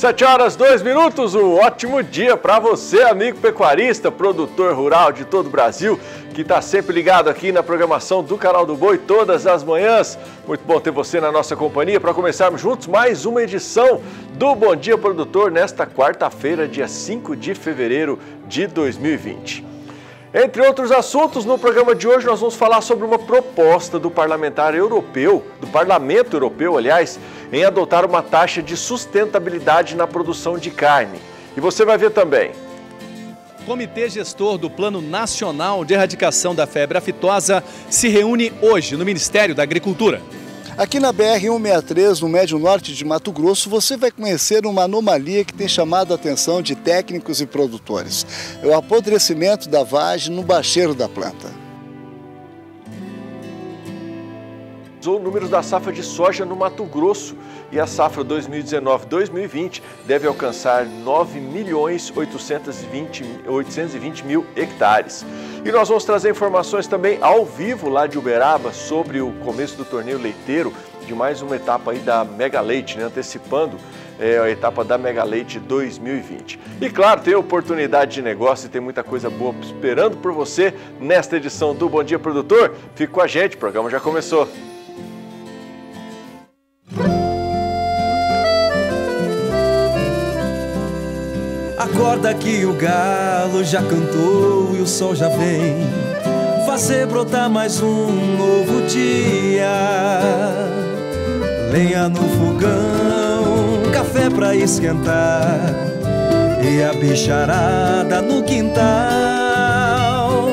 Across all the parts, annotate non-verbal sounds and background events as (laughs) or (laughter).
7 horas 2 minutos, um ótimo dia para você, amigo pecuarista, produtor rural de todo o Brasil, que está sempre ligado aqui na programação do Canal do Boi todas as manhãs. Muito bom ter você na nossa companhia para começarmos juntos mais uma edição do Bom Dia Produtor nesta quarta-feira, dia 5 de fevereiro de 2020. Entre outros assuntos, no programa de hoje nós vamos falar sobre uma proposta do parlamentar europeu, do Parlamento Europeu, aliás, em adotar uma taxa de sustentabilidade na produção de carne. E você vai ver também. Comitê Gestor do Plano Nacional de Erradicação da Febre Aftosa se reúne hoje no Ministério da Agricultura. Aqui na BR-163, no Médio Norte de Mato Grosso, você vai conhecer uma anomalia que tem chamado a atenção de técnicos e produtores. É o apodrecimento da vagem no bacheiro da planta. Os números da safra de soja no Mato Grosso e a safra 2019-2020 deve alcançar 9 milhões 820, 820 mil hectares. E nós vamos trazer informações também ao vivo lá de Uberaba sobre o começo do torneio leiteiro de mais uma etapa aí da Mega Leite, né? antecipando é, a etapa da Mega Leite 2020. E claro, tem oportunidade de negócio e tem muita coisa boa esperando por você nesta edição do Bom Dia Produtor. Fique com a gente, o programa já começou. Acorda que o galo já cantou e o sol já vem fazer brotar mais um novo dia. Lenha no fogão, café pra esquentar e a bicharada no quintal.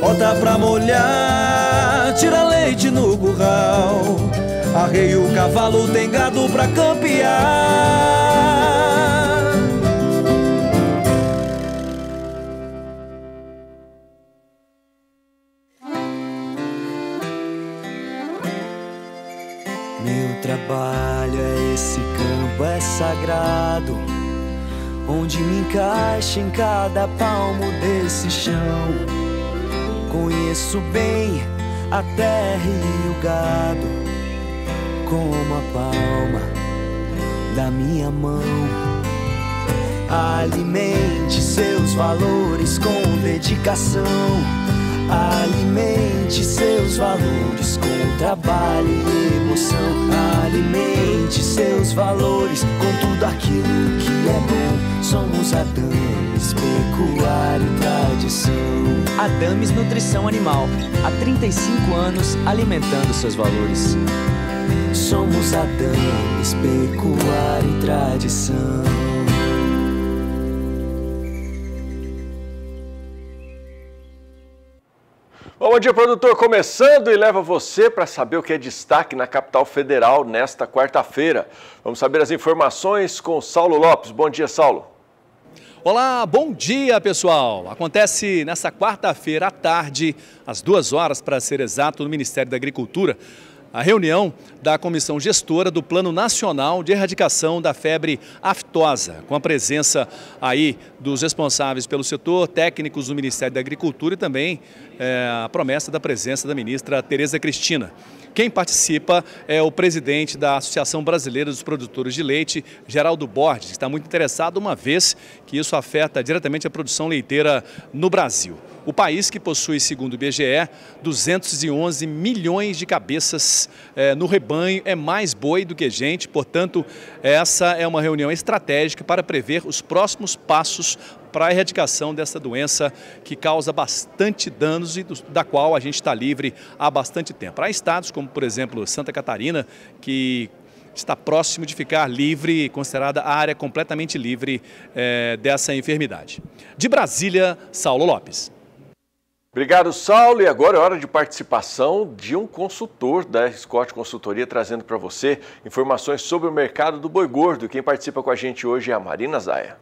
Bota pra molhar, tira leite no burral. Arrei o cavalo, tem gado pra campear. trabalho é esse campo, é sagrado. Onde me encaixa em cada palmo desse chão. Conheço bem a terra e o gado, como a palma da minha mão. Alimente seus valores com dedicação. Alimente seus valores com trabalho e emoção. Alimente seus valores com tudo aquilo que é bom. Somos Adames, pecuária e tradição. Adames Nutrição Animal. Há 35 anos alimentando seus valores. Somos Adames, pecuária e tradição. Bom dia, produtor. Começando e leva você para saber o que é destaque na capital federal nesta quarta-feira. Vamos saber as informações com Saulo Lopes. Bom dia, Saulo. Olá, bom dia pessoal! Acontece nesta quarta-feira à tarde, às duas horas para ser exato, no Ministério da Agricultura, a reunião da comissão gestora do Plano Nacional de Erradicação da Febre Aftosa, com a presença aí dos responsáveis pelo setor, técnicos do Ministério da Agricultura e também é, a promessa da presença da ministra Tereza Cristina. Quem participa é o presidente da Associação Brasileira dos Produtores de Leite, Geraldo Borges, que está muito interessado, uma vez que isso afeta diretamente a produção leiteira no Brasil. O país que possui, segundo o IBGE, 211 milhões de cabeças é, no rebanho é mais boi do que gente, portanto, essa é uma reunião estratégica para prever os próximos passos para a erradicação dessa doença que causa bastante danos e do, da qual a gente está livre há bastante tempo. Há estados como, por exemplo, Santa Catarina, que está próximo de ficar livre, considerada a área completamente livre é, dessa enfermidade. De Brasília, Saulo Lopes. Obrigado, Saulo. E agora é hora de participação de um consultor da Scott Consultoria, trazendo para você informações sobre o mercado do boi gordo. Quem participa com a gente hoje é a Marina Zaia.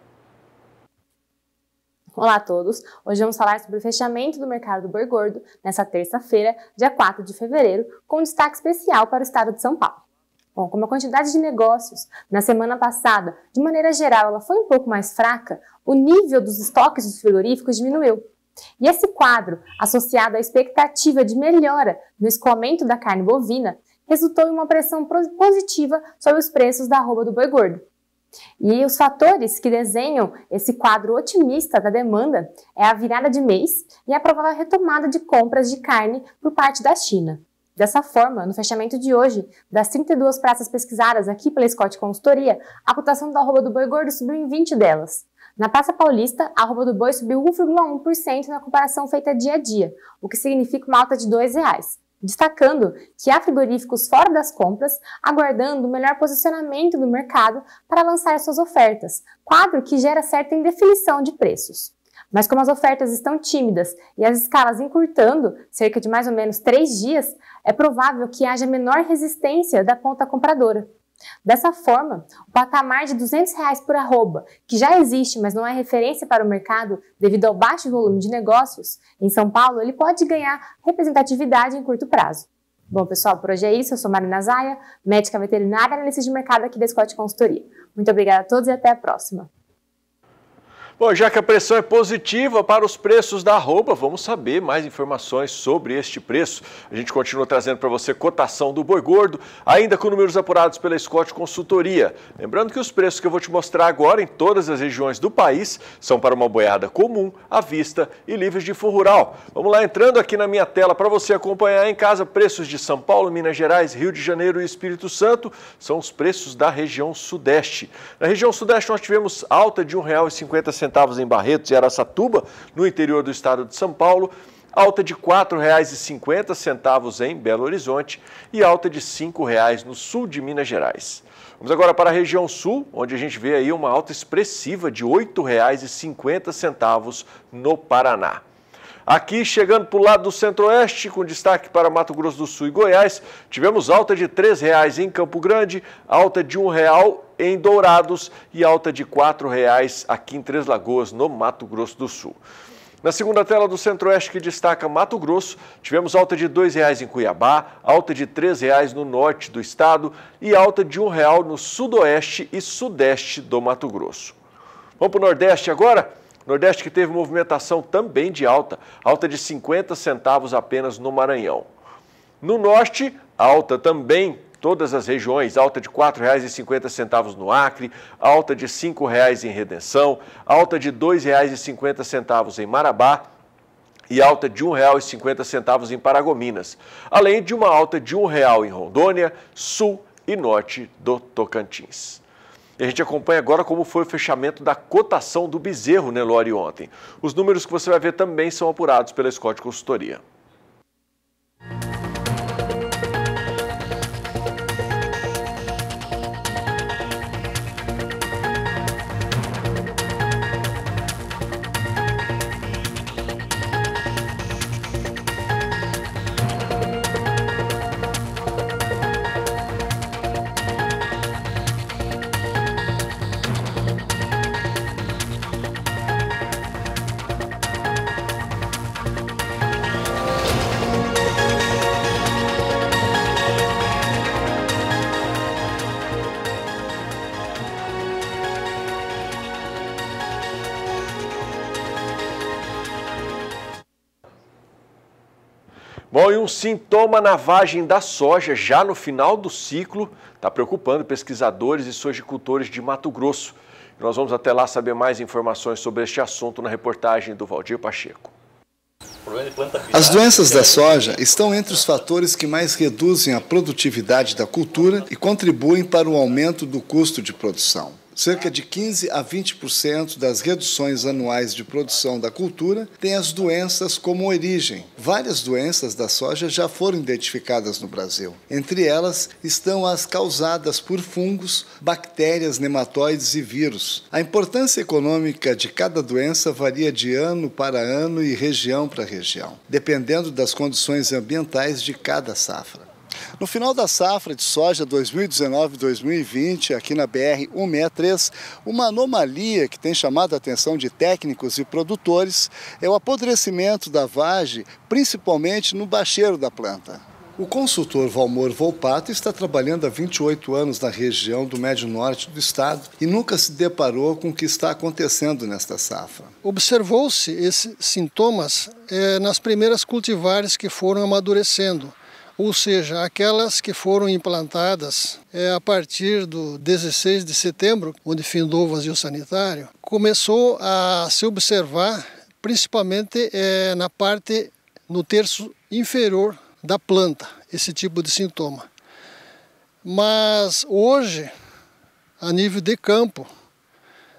Olá a todos! Hoje vamos falar sobre o fechamento do mercado do boi gordo nessa terça-feira, dia 4 de fevereiro, com destaque especial para o estado de São Paulo. Bom, como a quantidade de negócios na semana passada, de maneira geral, ela foi um pouco mais fraca, o nível dos estoques dos frigoríficos diminuiu. E esse quadro, associado à expectativa de melhora no escoamento da carne bovina, resultou em uma pressão positiva sobre os preços da arroba do boi gordo, e os fatores que desenham esse quadro otimista da demanda é a virada de mês e a provável retomada de compras de carne por parte da China. Dessa forma, no fechamento de hoje, das 32 praças pesquisadas aqui pela Scott Consultoria, a cotação da arroba do boi gordo subiu em 20 delas. Na Praça Paulista, a arroba do boi subiu 1,1% na comparação feita dia a dia, o que significa uma alta de R$ 2,00 destacando que há frigoríficos fora das compras, aguardando o melhor posicionamento do mercado para lançar suas ofertas, quadro que gera certa indefinição de preços. Mas como as ofertas estão tímidas e as escalas encurtando, cerca de mais ou menos três dias, é provável que haja menor resistência da ponta compradora, Dessa forma, o patamar de R$ 200 reais por arroba, que já existe, mas não é referência para o mercado devido ao baixo volume de negócios em São Paulo, ele pode ganhar representatividade em curto prazo. Bom, pessoal, por hoje é isso. Eu sou Marina Zaia, médica veterinária e analista de mercado aqui da Scott Consultoria. Muito obrigada a todos e até a próxima. Bom, já que a pressão é positiva para os preços da arroba, vamos saber mais informações sobre este preço. A gente continua trazendo para você cotação do boi gordo, ainda com números apurados pela Scott Consultoria. Lembrando que os preços que eu vou te mostrar agora em todas as regiões do país são para uma boiada comum, à vista e livres de fundo rural. Vamos lá, entrando aqui na minha tela para você acompanhar em casa preços de São Paulo, Minas Gerais, Rio de Janeiro e Espírito Santo. São os preços da região sudeste. Na região sudeste nós tivemos alta de R$ 1,50 centavos em Barretos e Aracatuba, no interior do estado de São Paulo, alta de R$ 4,50 em Belo Horizonte e alta de R$ 5,00 no sul de Minas Gerais. Vamos agora para a região sul, onde a gente vê aí uma alta expressiva de R$ 8,50 no Paraná. Aqui, chegando para o lado do centro-oeste, com destaque para Mato Grosso do Sul e Goiás, tivemos alta de R$ 3,00 em Campo Grande, alta de R$ 1,00 em Dourados e alta de R$ 4,00 aqui em Três Lagoas, no Mato Grosso do Sul. Na segunda tela do Centro-Oeste, que destaca Mato Grosso, tivemos alta de R$ 2,00 em Cuiabá, alta de R$ 3,00 no norte do estado e alta de R$ 1,00 no sudoeste e sudeste do Mato Grosso. Vamos para o Nordeste agora? Nordeste que teve movimentação também de alta, alta de 50 centavos apenas no Maranhão. No Norte, alta também, todas as regiões, alta de R$ 4,50 no Acre, alta de R$ 5,00 em Redenção, alta de R$ 2,50 em Marabá e alta de R$ 1,50 em Paragominas, além de uma alta de R$ 1,00 em Rondônia, Sul e Norte do Tocantins. E a gente acompanha agora como foi o fechamento da cotação do bezerro, né, ontem. Os números que você vai ver também são apurados pela Scott Consultoria. sintoma na vagem da soja já no final do ciclo está preocupando pesquisadores e sojicultores de Mato Grosso. Nós vamos até lá saber mais informações sobre este assunto na reportagem do Valdir Pacheco. As doenças da soja estão entre os fatores que mais reduzem a produtividade da cultura e contribuem para o aumento do custo de produção. Cerca de 15 a 20% das reduções anuais de produção da cultura têm as doenças como origem. Várias doenças da soja já foram identificadas no Brasil. Entre elas estão as causadas por fungos, bactérias, nematóides e vírus. A importância econômica de cada doença varia de ano para ano e região para região, dependendo das condições ambientais de cada safra. No final da safra de soja 2019-2020, aqui na BR 163, uma anomalia que tem chamado a atenção de técnicos e produtores é o apodrecimento da vagem, principalmente no bacheiro da planta. O consultor Valmor Volpato está trabalhando há 28 anos na região do Médio Norte do estado e nunca se deparou com o que está acontecendo nesta safra. Observou-se esses sintomas eh, nas primeiras cultivares que foram amadurecendo ou seja, aquelas que foram implantadas é, a partir do 16 de setembro, onde findou o vazio sanitário, começou a se observar principalmente é, na parte, no terço inferior da planta, esse tipo de sintoma. Mas hoje, a nível de campo,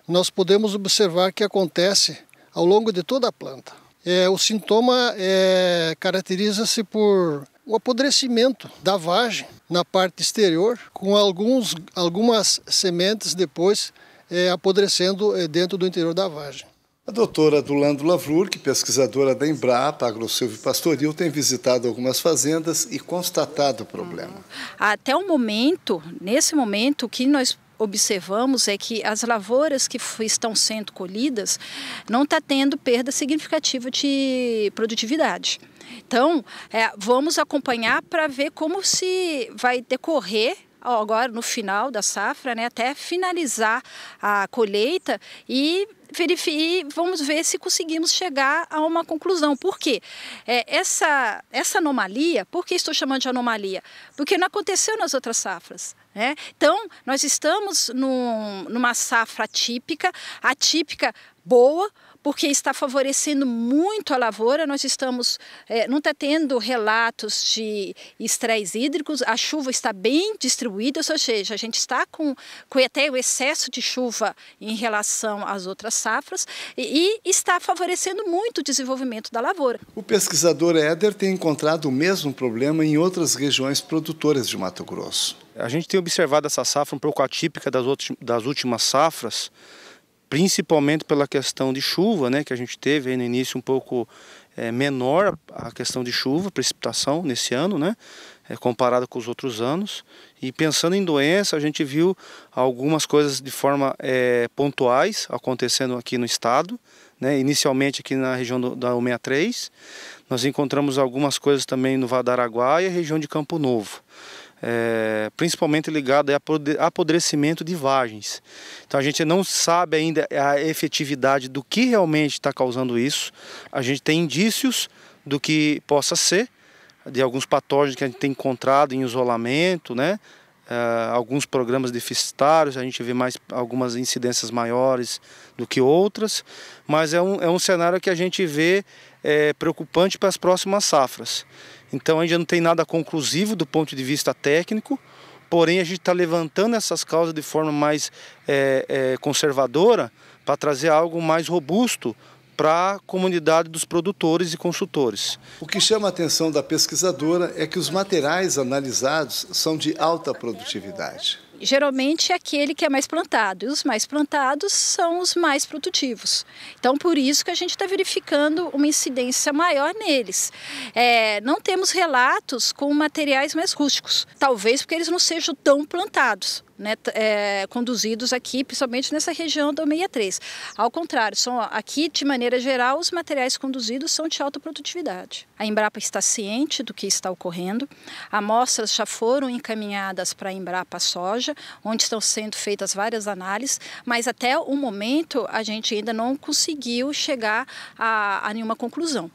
nós podemos observar que acontece ao longo de toda a planta. É, o sintoma é, caracteriza-se por o apodrecimento da vagem na parte exterior, com alguns, algumas sementes depois é, apodrecendo é, dentro do interior da vagem. A doutora Dulando que é pesquisadora da Embrapa, Pastoril, tem visitado algumas fazendas e constatado o problema. Ah, até o momento, nesse momento, que nós observamos é que as lavouras que estão sendo colhidas não está tendo perda significativa de produtividade. Então, é, vamos acompanhar para ver como se vai decorrer agora no final da safra, né, até finalizar a colheita e verificar. vamos ver se conseguimos chegar a uma conclusão. Por quê? É, essa, essa anomalia, por que estou chamando de anomalia? Porque não aconteceu nas outras safras. Né? Então, nós estamos num, numa safra atípica, atípica boa, porque está favorecendo muito a lavoura. Nós estamos, é, não está tendo relatos de estresse hídricos, a chuva está bem distribuída, ou seja, a gente está com, com até o excesso de chuva em relação às outras safras e, e está favorecendo muito o desenvolvimento da lavoura. O pesquisador Éder tem encontrado o mesmo problema em outras regiões produtoras de Mato Grosso. A gente tem observado essa safra um pouco atípica das últimas safras, principalmente pela questão de chuva, né, que a gente teve no início um pouco é, menor a questão de chuva, precipitação nesse ano, né, é, com os outros anos. E pensando em doença, a gente viu algumas coisas de forma é, pontuais acontecendo aqui no estado, né, inicialmente aqui na região do, da 163. Nós encontramos algumas coisas também no Vadaraguá e a região de Campo Novo é, principalmente ligado a apodrecimento de vagens. Então a gente não sabe ainda a efetividade do que realmente está causando isso. A gente tem indícios do que possa ser, de alguns patógenos que a gente tem encontrado em isolamento, né? Uh, alguns programas deficitários, a gente vê mais algumas incidências maiores do que outras, mas é um, é um cenário que a gente vê é, preocupante para as próximas safras. Então ainda não tem nada conclusivo do ponto de vista técnico, porém a gente está levantando essas causas de forma mais é, é, conservadora para trazer algo mais robusto para a comunidade dos produtores e consultores. O que chama a atenção da pesquisadora é que os materiais analisados são de alta produtividade geralmente é aquele que é mais plantado. E os mais plantados são os mais produtivos. Então, por isso que a gente está verificando uma incidência maior neles. É, não temos relatos com materiais mais rústicos, talvez porque eles não sejam tão plantados né, é, conduzidos aqui, principalmente nessa região da 63. Ao contrário, são, aqui, de maneira geral, os materiais conduzidos são de alta produtividade. A Embrapa está ciente do que está ocorrendo, amostras já foram encaminhadas para a Embrapa Soja, onde estão sendo feitas várias análises, mas até o momento a gente ainda não conseguiu chegar a, a nenhuma conclusão.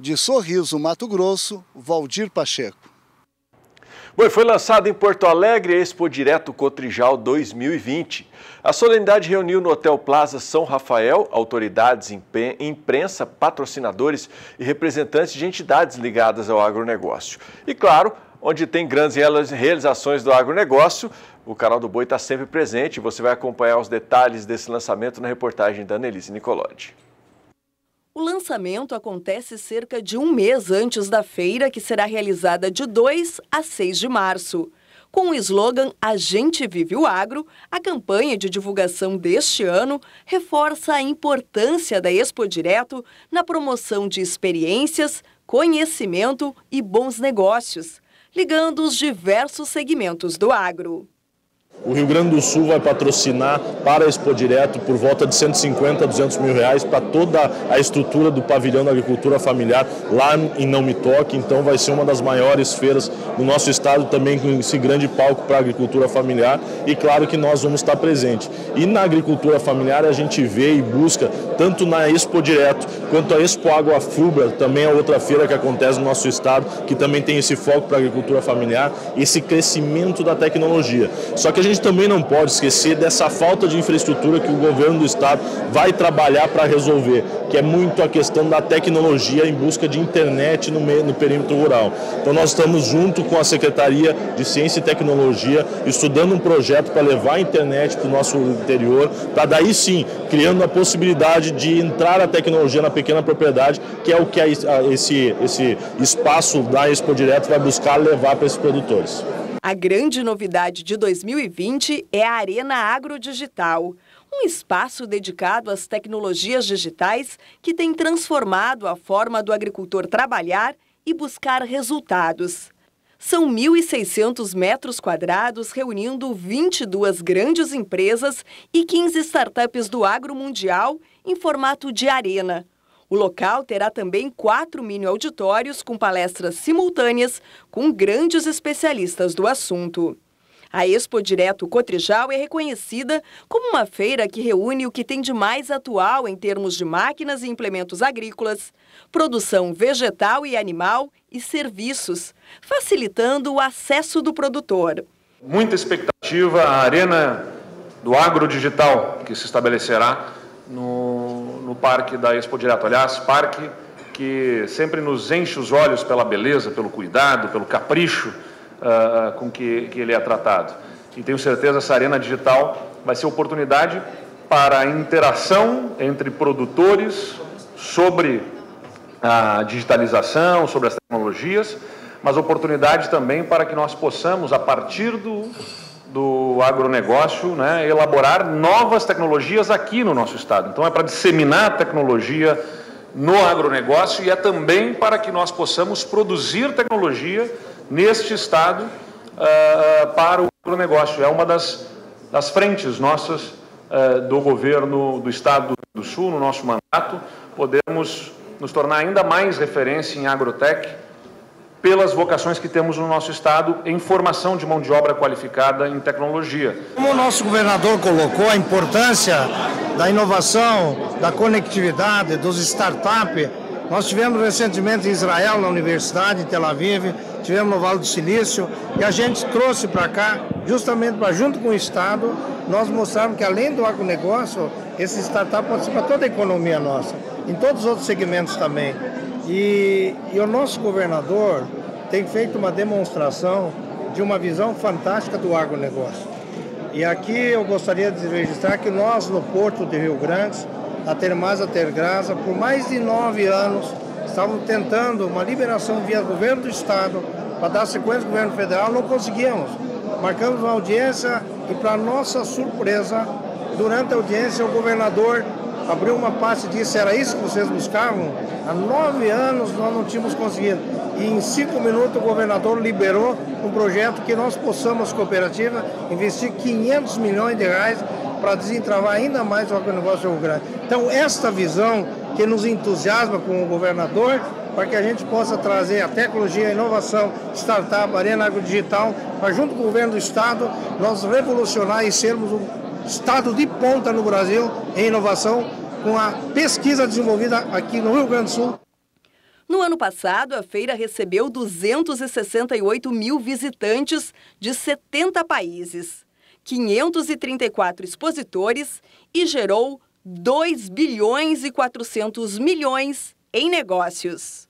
De Sorriso, Mato Grosso, Valdir Pacheco. Bom, foi lançado em Porto Alegre a Expo Direto Cotrijal 2020. A solenidade reuniu no Hotel Plaza São Rafael autoridades, imprensa, patrocinadores e representantes de entidades ligadas ao agronegócio. E claro, onde tem grandes realizações do agronegócio, o canal do Boi está sempre presente. Você vai acompanhar os detalhes desse lançamento na reportagem da Annelise Nicolodi. O lançamento acontece cerca de um mês antes da feira, que será realizada de 2 a 6 de março. Com o slogan A gente vive o agro, a campanha de divulgação deste ano reforça a importância da Expo Direto na promoção de experiências, conhecimento e bons negócios, ligando os diversos segmentos do agro. O Rio Grande do Sul vai patrocinar para a Expo Direto por volta de 150 a 200 mil reais para toda a estrutura do pavilhão da agricultura familiar lá em Não Me Toque. Então vai ser uma das maiores feiras do nosso estado também com esse grande palco para a agricultura familiar e claro que nós vamos estar presente. E na agricultura familiar a gente vê e busca tanto na Expo Direto quanto a Expo Água Fubra, também é outra feira que acontece no nosso estado que também tem esse foco para a agricultura familiar, esse crescimento da tecnologia. Só que a gente também não pode esquecer dessa falta de infraestrutura que o governo do estado vai trabalhar para resolver, que é muito a questão da tecnologia em busca de internet no, meio, no perímetro rural. Então nós estamos junto com a Secretaria de Ciência e Tecnologia estudando um projeto para levar a internet para o nosso interior, para daí sim criando a possibilidade de entrar a tecnologia na pequena propriedade, que é o que a, a, esse, esse espaço da Expo Direto vai buscar levar para esses produtores. A grande novidade de 2020 é a Arena Agrodigital, um espaço dedicado às tecnologias digitais que tem transformado a forma do agricultor trabalhar e buscar resultados. São 1.600 metros quadrados reunindo 22 grandes empresas e 15 startups do agro mundial em formato de arena, o local terá também quatro mini auditórios com palestras simultâneas com grandes especialistas do assunto. A Expo Direto Cotrijal é reconhecida como uma feira que reúne o que tem de mais atual em termos de máquinas e implementos agrícolas, produção vegetal e animal e serviços, facilitando o acesso do produtor. Muita expectativa a Arena do Agro Digital, que se estabelecerá no no Parque da Expo Direto. Aliás, parque que sempre nos enche os olhos pela beleza, pelo cuidado, pelo capricho uh, com que, que ele é tratado. E tenho certeza que essa arena digital vai ser oportunidade para a interação entre produtores sobre a digitalização, sobre as tecnologias, mas oportunidade também para que nós possamos, a partir do do agronegócio, né, elaborar novas tecnologias aqui no nosso estado. Então, é para disseminar a tecnologia no agronegócio e é também para que nós possamos produzir tecnologia neste estado uh, para o agronegócio. É uma das, das frentes nossas uh, do governo do estado do Sul, no nosso mandato, podemos nos tornar ainda mais referência em agrotech pelas vocações que temos no nosso Estado em formação de mão de obra qualificada em tecnologia. Como o nosso governador colocou a importância da inovação, da conectividade, dos startups, nós tivemos recentemente em Israel, na Universidade de Tel Aviv, tivemos no Vale do Silício, e a gente trouxe para cá, justamente para junto com o Estado, nós mostrarmos que além do agronegócio, esse startup participa toda a economia nossa, em todos os outros segmentos também. E, e o nosso governador tem feito uma demonstração de uma visão fantástica do agronegócio. E aqui eu gostaria de registrar que nós, no Porto de Rio Grande, a a Tergrasa, por mais de nove anos, estávamos tentando uma liberação via governo do Estado para dar sequência ao governo federal, não conseguíamos. Marcamos uma audiência e, para nossa surpresa, durante a audiência, o governador abriu uma pasta e disse: era isso que vocês buscavam? Há nove anos nós não tínhamos conseguido. E em cinco minutos o governador liberou um projeto que nós possamos, cooperativa, investir 500 milhões de reais para desentravar ainda mais o agronegócio Rio Grande. Então, esta visão que nos entusiasma com o governador para que a gente possa trazer a tecnologia, a inovação, startup, arena agrodigital, para junto com o governo do Estado, nós revolucionar e sermos um estado de ponta no Brasil em inovação com a pesquisa desenvolvida aqui no Rio Grande do Sul. No ano passado, a feira recebeu 268 mil visitantes de 70 países, 534 expositores e gerou 2 bilhões e 400 milhões em negócios.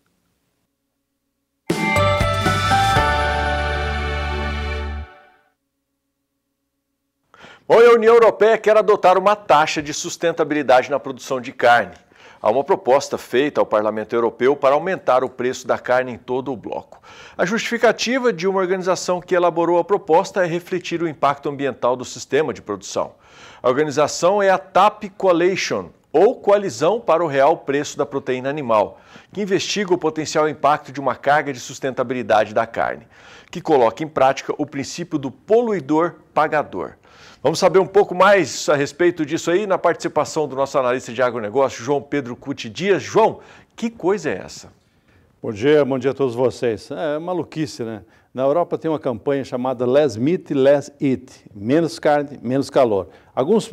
Bom, a União Europeia quer adotar uma taxa de sustentabilidade na produção de carne. Há uma proposta feita ao Parlamento Europeu para aumentar o preço da carne em todo o bloco. A justificativa de uma organização que elaborou a proposta é refletir o impacto ambiental do sistema de produção. A organização é a TAP Coalition, ou Coalizão para o Real Preço da Proteína Animal, que investiga o potencial impacto de uma carga de sustentabilidade da carne, que coloca em prática o princípio do poluidor-pagador. Vamos saber um pouco mais a respeito disso aí na participação do nosso analista de agronegócio, João Pedro Cuti Dias. João, que coisa é essa? Bom dia, bom dia a todos vocês. É maluquice, né? Na Europa tem uma campanha chamada Less Meat, Less Eat, menos carne, menos calor. Alguns,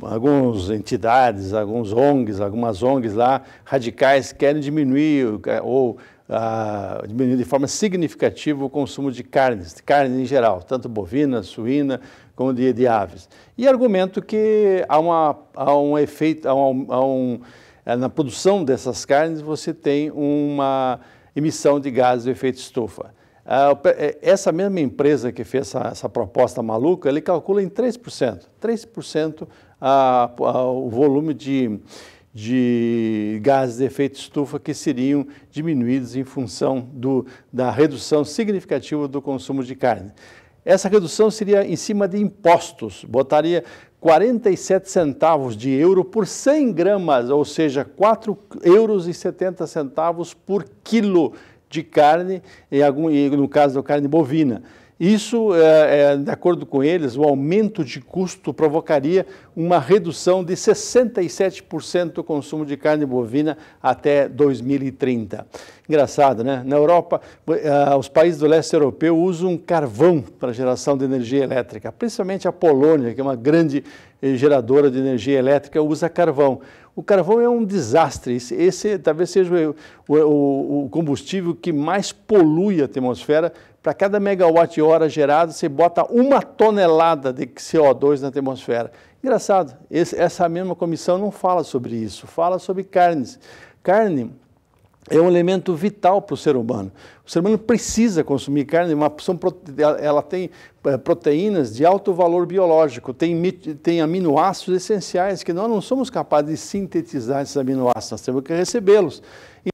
algumas entidades, alguns ONGs, algumas ONGs lá radicais querem diminuir ou ah, diminuiu de forma significativa o consumo de carnes, de carne em geral, tanto bovina, suína, como de, de aves. E argumento que há, uma, há um efeito, há um, há um, eh, na produção dessas carnes você tem uma emissão de gases de efeito estufa. Eh, essa mesma empresa que fez essa, essa proposta maluca, ele calcula em 3%, 3% a, a, o volume de de gases de efeito estufa que seriam diminuídos em função do, da redução significativa do consumo de carne. Essa redução seria em cima de impostos, botaria 47 centavos de euro por 100 gramas, ou seja, 4 euros e 70 centavos por quilo de carne, e no caso da carne bovina. Isso, é, é, de acordo com eles, o aumento de custo provocaria uma redução de 67% do consumo de carne bovina até 2030. Engraçado, né? Na Europa, eh, os países do leste europeu usam carvão para geração de energia elétrica, principalmente a Polônia, que é uma grande eh, geradora de energia elétrica, usa carvão. O carvão é um desastre. Esse, esse talvez seja o, o, o combustível que mais polui a atmosfera para cada megawatt-hora gerado, você bota uma tonelada de CO2 na atmosfera. Engraçado, esse, essa mesma comissão não fala sobre isso, fala sobre carnes. Carne é um elemento vital para o ser humano. O ser humano precisa consumir carne, uma, são, ela tem eh, proteínas de alto valor biológico, tem, tem aminoácidos essenciais que nós não somos capazes de sintetizar esses aminoácidos, nós temos que recebê-los.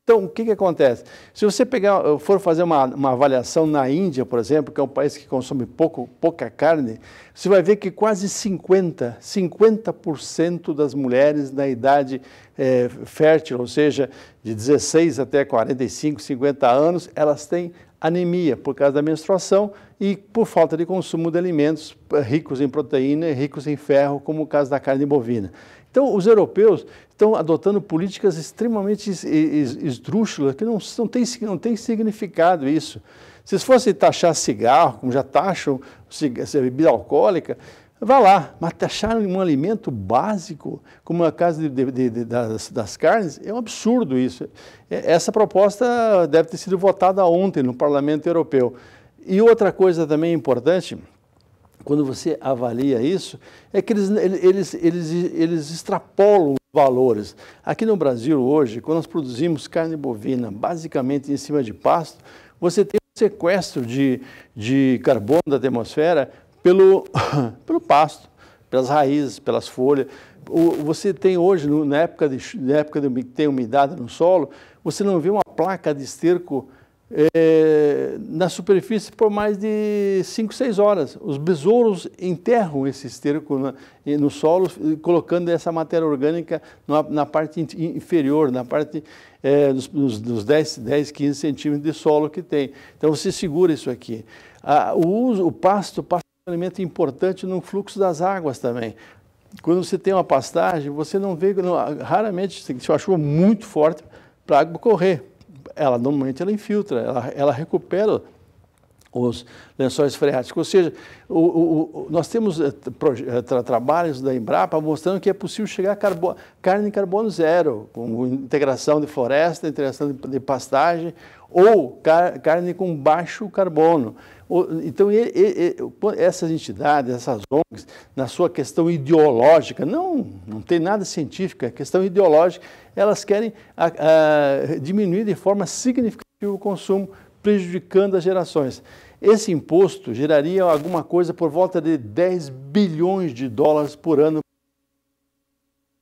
Então, o que, que acontece? Se você pegar, eh, for fazer uma, uma, avaliação na Índia, por exemplo, que é um país que consome pouco, pouca carne, você vai ver que quase 50%, 50% das mulheres na idade é, fértil, ou seja, de 16 até 45, 50 anos, elas têm anemia por causa da menstruação e por falta de consumo de alimentos eh, ricos em proteína e ricos em ferro, como o caso da carne bovina. Então, os europeus estão adotando políticas extremamente esdrúxulas, que não, não, tem, não tem significado isso. Se fosse taxar cigarro, como já taxam bebida alcoólica, Vá lá, mas achar um alimento básico, como a casa de, de, de, das, das, carnes, é um absurdo isso. É, essa proposta deve ter sido votada ontem no Parlamento Europeu. E outra coisa também importante, quando você avalia isso, é que eles, eles, eles, eles extrapolam os valores. Aqui no Brasil, hoje, quando nós produzimos carne bovina basicamente em cima de pasto, você tem um sequestro de, de carbono da atmosfera pelo, (coughs) pelo pasto, pelas raízes, pelas folhas. Você tem hoje, na época, de, na época de, tem umidade no solo, você não vê uma placa de esterco é, na superfície por mais de 5, 6 horas. Os besouros enterram esse esterco na, no solo, colocando essa matéria orgânica na, na parte inferior, na parte é, dos, dos 10, 10, 15 centímetros de solo que tem. Então você segura isso aqui. Ah, o, uso, o pasto passa elemento importante no fluxo das águas também. Quando você tem uma pastagem, você não vê, não, raramente, se a chuva muito forte, para a água correr. Ela, normalmente, ela infiltra, ela, ela recupera os lençóis freáticos. Ou seja, o, o, o, nós temos eh, eh, trabalhos da Embrapa mostrando que é possível chegar a carbo carne em carbono zero, com integração de floresta, integração de, de pastagem, ou car carne com baixo carbono. Então, ele, ele, essas entidades, essas ONGs, na sua questão ideológica, não, não tem nada científico. é questão ideológica, elas querem a, ah, a, ah, diminuir de forma significativa o consumo prejudicando as gerações. Esse imposto geraria alguma coisa por volta de 10 bilhões de dólares por ano.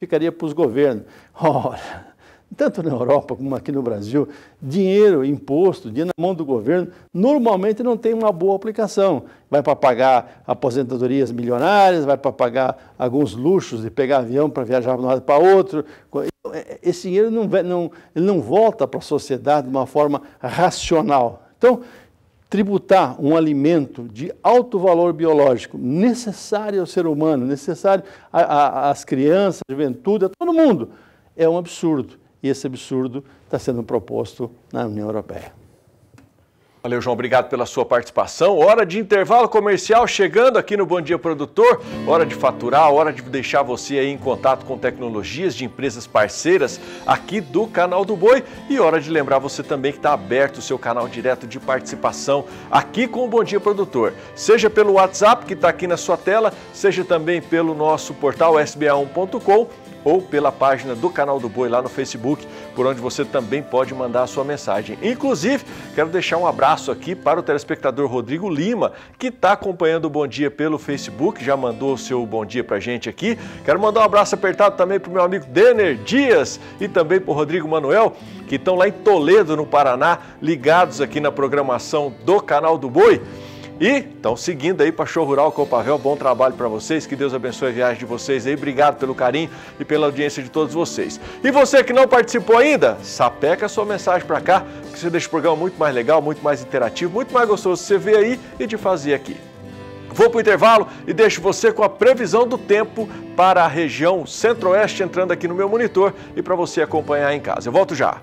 Ficaria para os governos. (laughs) tanto na Europa como aqui no Brasil, dinheiro, imposto, dinheiro na mão do governo, normalmente não tem uma boa aplicação. Vai para pagar aposentadorias milionárias, vai para pagar alguns luxos de pegar avião para viajar de um lado para outro. Então, é, é, esse dinheiro não, não, ele não volta para a sociedade de uma forma racional. Então, tributar um alimento de alto valor biológico, necessário ao ser humano, necessário às crianças, à juventude, a todo mundo, é um absurdo e esse absurdo está sendo proposto na União Europeia. Valeu, João. Obrigado pela sua participação. Hora de intervalo comercial chegando aqui no Bom Dia Produtor. Hora de faturar, hora de deixar você aí em contato com tecnologias de empresas parceiras aqui do Canal do Boi. E hora de lembrar você também que está aberto o seu canal direto de participação aqui com o Bom Dia Produtor. Seja pelo WhatsApp que está aqui na sua tela, seja também pelo nosso portal sba1.com ou pela página do canal do Boi lá no Facebook, por onde você também pode mandar a sua mensagem. Inclusive, quero deixar um abraço aqui para o telespectador Rodrigo Lima, que está acompanhando o Bom Dia pelo Facebook, já mandou o seu bom dia para gente aqui. Quero mandar um abraço apertado também para o meu amigo Denner Dias e também para o Rodrigo Manuel, que estão lá em Toledo, no Paraná, ligados aqui na programação do canal do Boi. E estão seguindo aí para Show Rural Copavel. Bom trabalho para vocês. Que Deus abençoe a viagem de vocês aí. Obrigado pelo carinho e pela audiência de todos vocês. E você que não participou ainda, sapeca sua mensagem para cá, que você deixa o programa muito mais legal, muito mais interativo, muito mais gostoso de você ver aí e de fazer aqui. Vou para o intervalo e deixo você com a previsão do tempo para a região centro-oeste, entrando aqui no meu monitor e para você acompanhar em casa. Eu volto já.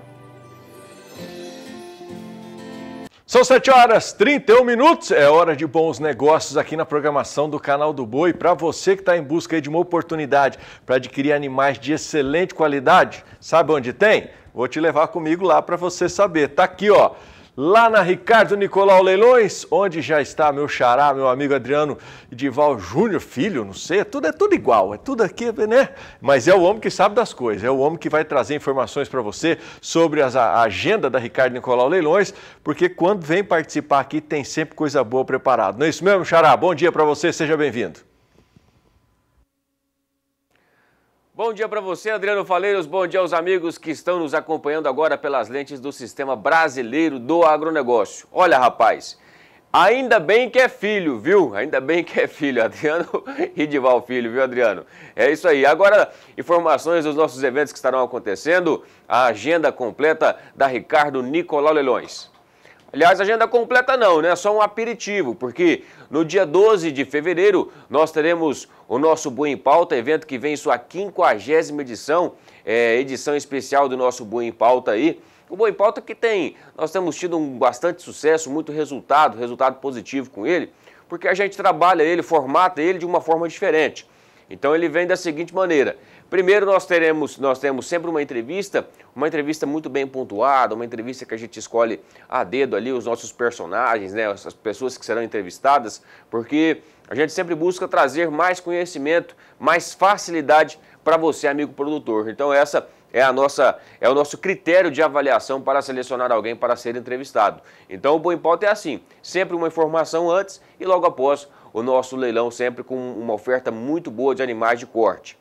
São 7 horas 31 minutos, é hora de bons negócios aqui na programação do Canal do Boi. Para você que está em busca de uma oportunidade para adquirir animais de excelente qualidade, sabe onde tem? Vou te levar comigo lá para você saber. Tá aqui, ó lá na Ricardo Nicolau Leilões, onde já está meu xará, meu amigo Adriano Edival Júnior, filho, não sei, é tudo é tudo igual, é tudo aqui, né? Mas é o homem que sabe das coisas, é o homem que vai trazer informações para você sobre as, a agenda da Ricardo Nicolau Leilões, porque quando vem participar aqui tem sempre coisa boa preparada. Não é isso mesmo, xará? Bom dia para você, seja bem-vindo. Bom dia para você, Adriano Faleiros. Bom dia aos amigos que estão nos acompanhando agora pelas lentes do Sistema Brasileiro do Agronegócio. Olha, rapaz, ainda bem que é filho, viu? Ainda bem que é filho, (laughs) Adriano e Dival Filho, viu, Adriano? É isso aí. Agora, informações dos nossos eventos que estarão acontecendo, a agenda completa da Ricardo Nicolau Leilões. Aliás, agenda completa não, né? Só um aperitivo, porque no dia 12 de fevereiro nós teremos o nosso Boi em Pauta, evento que vem em sua 50 edição, é, edição especial do nosso Boi em Pauta aí. O Boi em Pauta que tem, nós temos tido um bastante sucesso, muito resultado, resultado positivo com ele, porque a gente trabalha ele, formata ele de uma forma diferente. Então ele vem da seguinte maneira: Primeiro nós teremos, nós temos sempre uma entrevista, uma entrevista muito bem pontuada, uma entrevista que a gente escolhe a dedo ali os nossos personagens, né, as pessoas que serão entrevistadas, porque a gente sempre busca trazer mais conhecimento, mais facilidade para você, amigo produtor. Então essa é a nossa é o nosso critério de avaliação para selecionar alguém para ser entrevistado. Então o Bom Pauta é assim, sempre uma informação antes e logo após o nosso leilão sempre com uma oferta muito boa de animais de corte.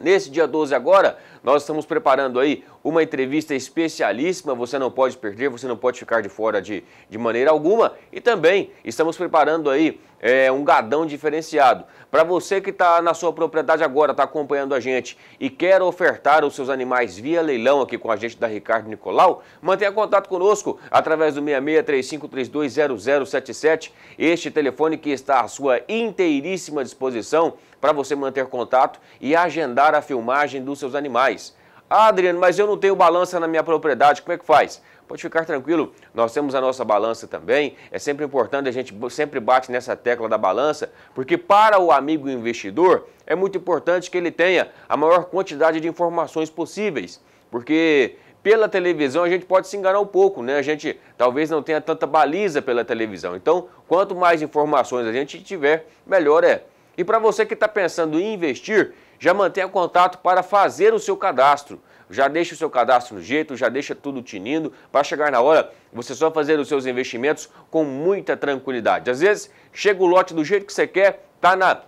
Nesse dia 12 agora, nós estamos preparando aí uma entrevista especialíssima, você não pode perder, você não pode ficar de fora de, de maneira alguma. E também estamos preparando aí é, um gadão diferenciado. Para você que está na sua propriedade agora, está acompanhando a gente e quer ofertar os seus animais via leilão aqui com a gente da Ricardo Nicolau, mantenha contato conosco através do 6635320077, este telefone que está à sua inteiríssima disposição para você manter contato e agendar a filmagem dos seus animais. Ah, Adriano, mas eu não tenho balança na minha propriedade, como é que faz? Pode ficar tranquilo, nós temos a nossa balança também. É sempre importante, a gente sempre bate nessa tecla da balança, porque para o amigo investidor é muito importante que ele tenha a maior quantidade de informações possíveis, porque pela televisão a gente pode se enganar um pouco, né? A gente talvez não tenha tanta baliza pela televisão. Então, quanto mais informações a gente tiver, melhor é. E para você que está pensando em investir, já mantenha contato para fazer o seu cadastro. Já deixa o seu cadastro no jeito, já deixa tudo tinindo. Para chegar na hora, você só fazer os seus investimentos com muita tranquilidade. Às vezes, chega o lote do jeito que você quer, tá na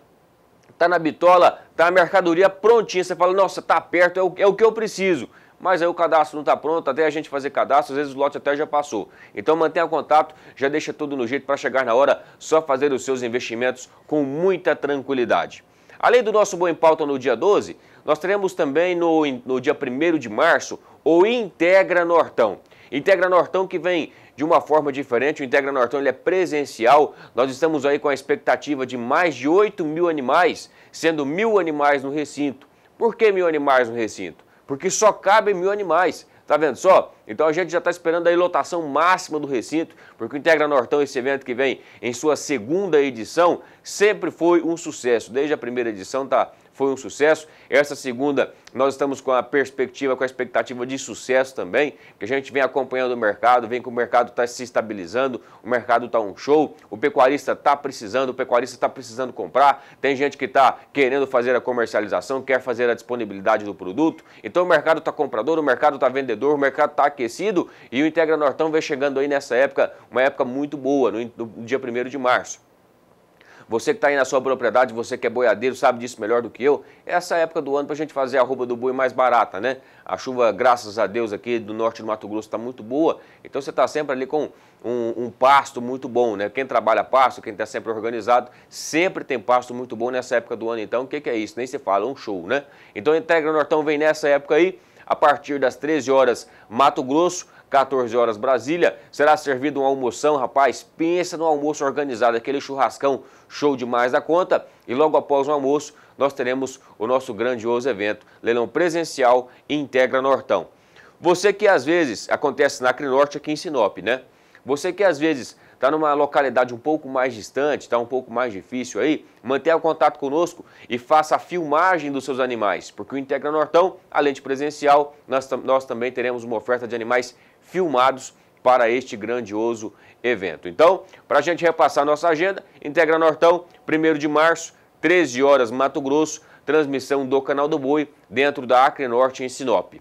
tá na bitola, tá a mercadoria prontinha. Você fala, nossa, tá perto, é o, é o que eu preciso mas aí o cadastro não está pronto, até a gente fazer cadastro, às vezes o lote até já passou. Então mantenha contato, já deixa tudo no jeito para chegar na hora, só fazer os seus investimentos com muita tranquilidade. Além do nosso Boa em Pauta no dia 12, nós teremos também no, no dia 1 de março o Integra Nortão. Integra Nortão que vem de uma forma diferente. O Integra Nortão ele é presencial. Nós estamos aí com a expectativa de mais de 8 mil animais, sendo mil animais no recinto. Por que mil animais no recinto? porque só cabem mil animais. Tá vendo só? Então a gente já está esperando a lotação máxima do recinto, porque o Integra Nortão, esse evento que vem em sua segunda edição, sempre foi um sucesso. Desde a primeira edição tá? foi um sucesso. Essa segunda, nós estamos com a perspectiva, com a expectativa de sucesso também, que a gente vem acompanhando o mercado, vem que o mercado está se estabilizando, o mercado está um show, o pecuarista está precisando, o pecuarista está precisando comprar, tem gente que está querendo fazer a comercialização, quer fazer a disponibilidade do produto. Então o mercado está comprador, o mercado está vendedor, o mercado está aquecido e o Integra Nortão vem chegando aí nessa época, uma época muito boa, no, dia 1 de março. Você que está aí na sua propriedade, você que é boiadeiro, sabe disso melhor do que eu. É essa época do ano para a gente fazer a roupa do boi mais barata, né? A chuva, graças a Deus, aqui do norte do Mato Grosso está muito boa. Então você está sempre ali com um, um, pasto muito bom, né? Quem trabalha pasto, quem está sempre organizado, sempre tem pasto muito bom nessa época do ano. Então, o que, que é isso? Nem se fala, um show, né? Então, Integra Nortão vem nessa época aí a partir das 13 horas, Mato Grosso, 14 horas Brasília, será servido um almoção, rapaz, pensa no almoço organizado, aquele churrascão show demais da conta. E logo após o almoço, nós teremos o nosso grandioso evento, leilão presencial Integra Nortão. Você que às vezes, acontece na Acre aqui em Sinop, né? Você que às vezes está numa localidade um pouco mais distante, está um pouco mais difícil aí, mantenha o contato conosco e faça a filmagem dos seus animais, porque o Integra Nortão, além de presencial, nós, nós também teremos uma oferta de animais filmados para este grandioso evento. Então, para a gente repassar a nossa agenda, Integra Nortão, 1 de março, 13 horas, Mato Grosso, transmissão do Canal do Boi, dentro da Acre Norte, em Sinop.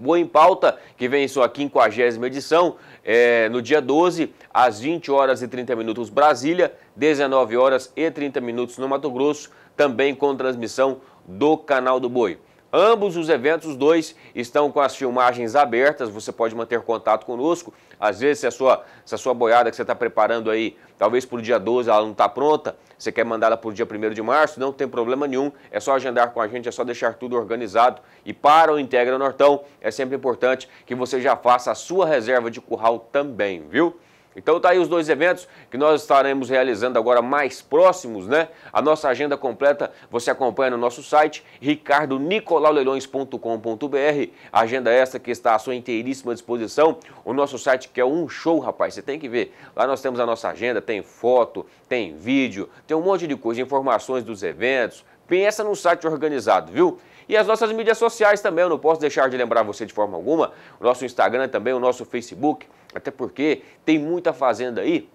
Boi em Pauta, que vem em sua 50 edição, é, no dia 12, às 20 horas e 30 minutos Brasília, 19 horas e 30 minutos no Mato Grosso, também com transmissão do canal do Boi. Ambos os eventos, os dois, estão com as filmagens abertas, você pode manter contato conosco. Às vezes, se a sua, se a sua boiada que você está preparando aí, talvez para o dia 12 ela não está pronta, você quer mandá-la para o dia 1 de março, não tem problema nenhum, é só agendar com a gente, é só deixar tudo organizado. E para o Integra Nortão, é sempre importante que você já faça a sua reserva de curral também, viu? Então tá aí os dois eventos que nós estaremos realizando agora mais próximos, né? A nossa agenda completa você acompanha no nosso site ricardonicolauleilões.com.br. Agenda essa que está à sua inteiríssima disposição. O nosso site que é um show, rapaz, você tem que ver. Lá nós temos a nossa agenda, tem foto, tem vídeo, tem um monte de coisa, informações dos eventos. Pensa num site organizado, viu? e as nossas mídias sociais também. Eu não posso deixar de lembrar você de forma alguma. O nosso Instagram também, o nosso Facebook, até porque tem muita fazenda aí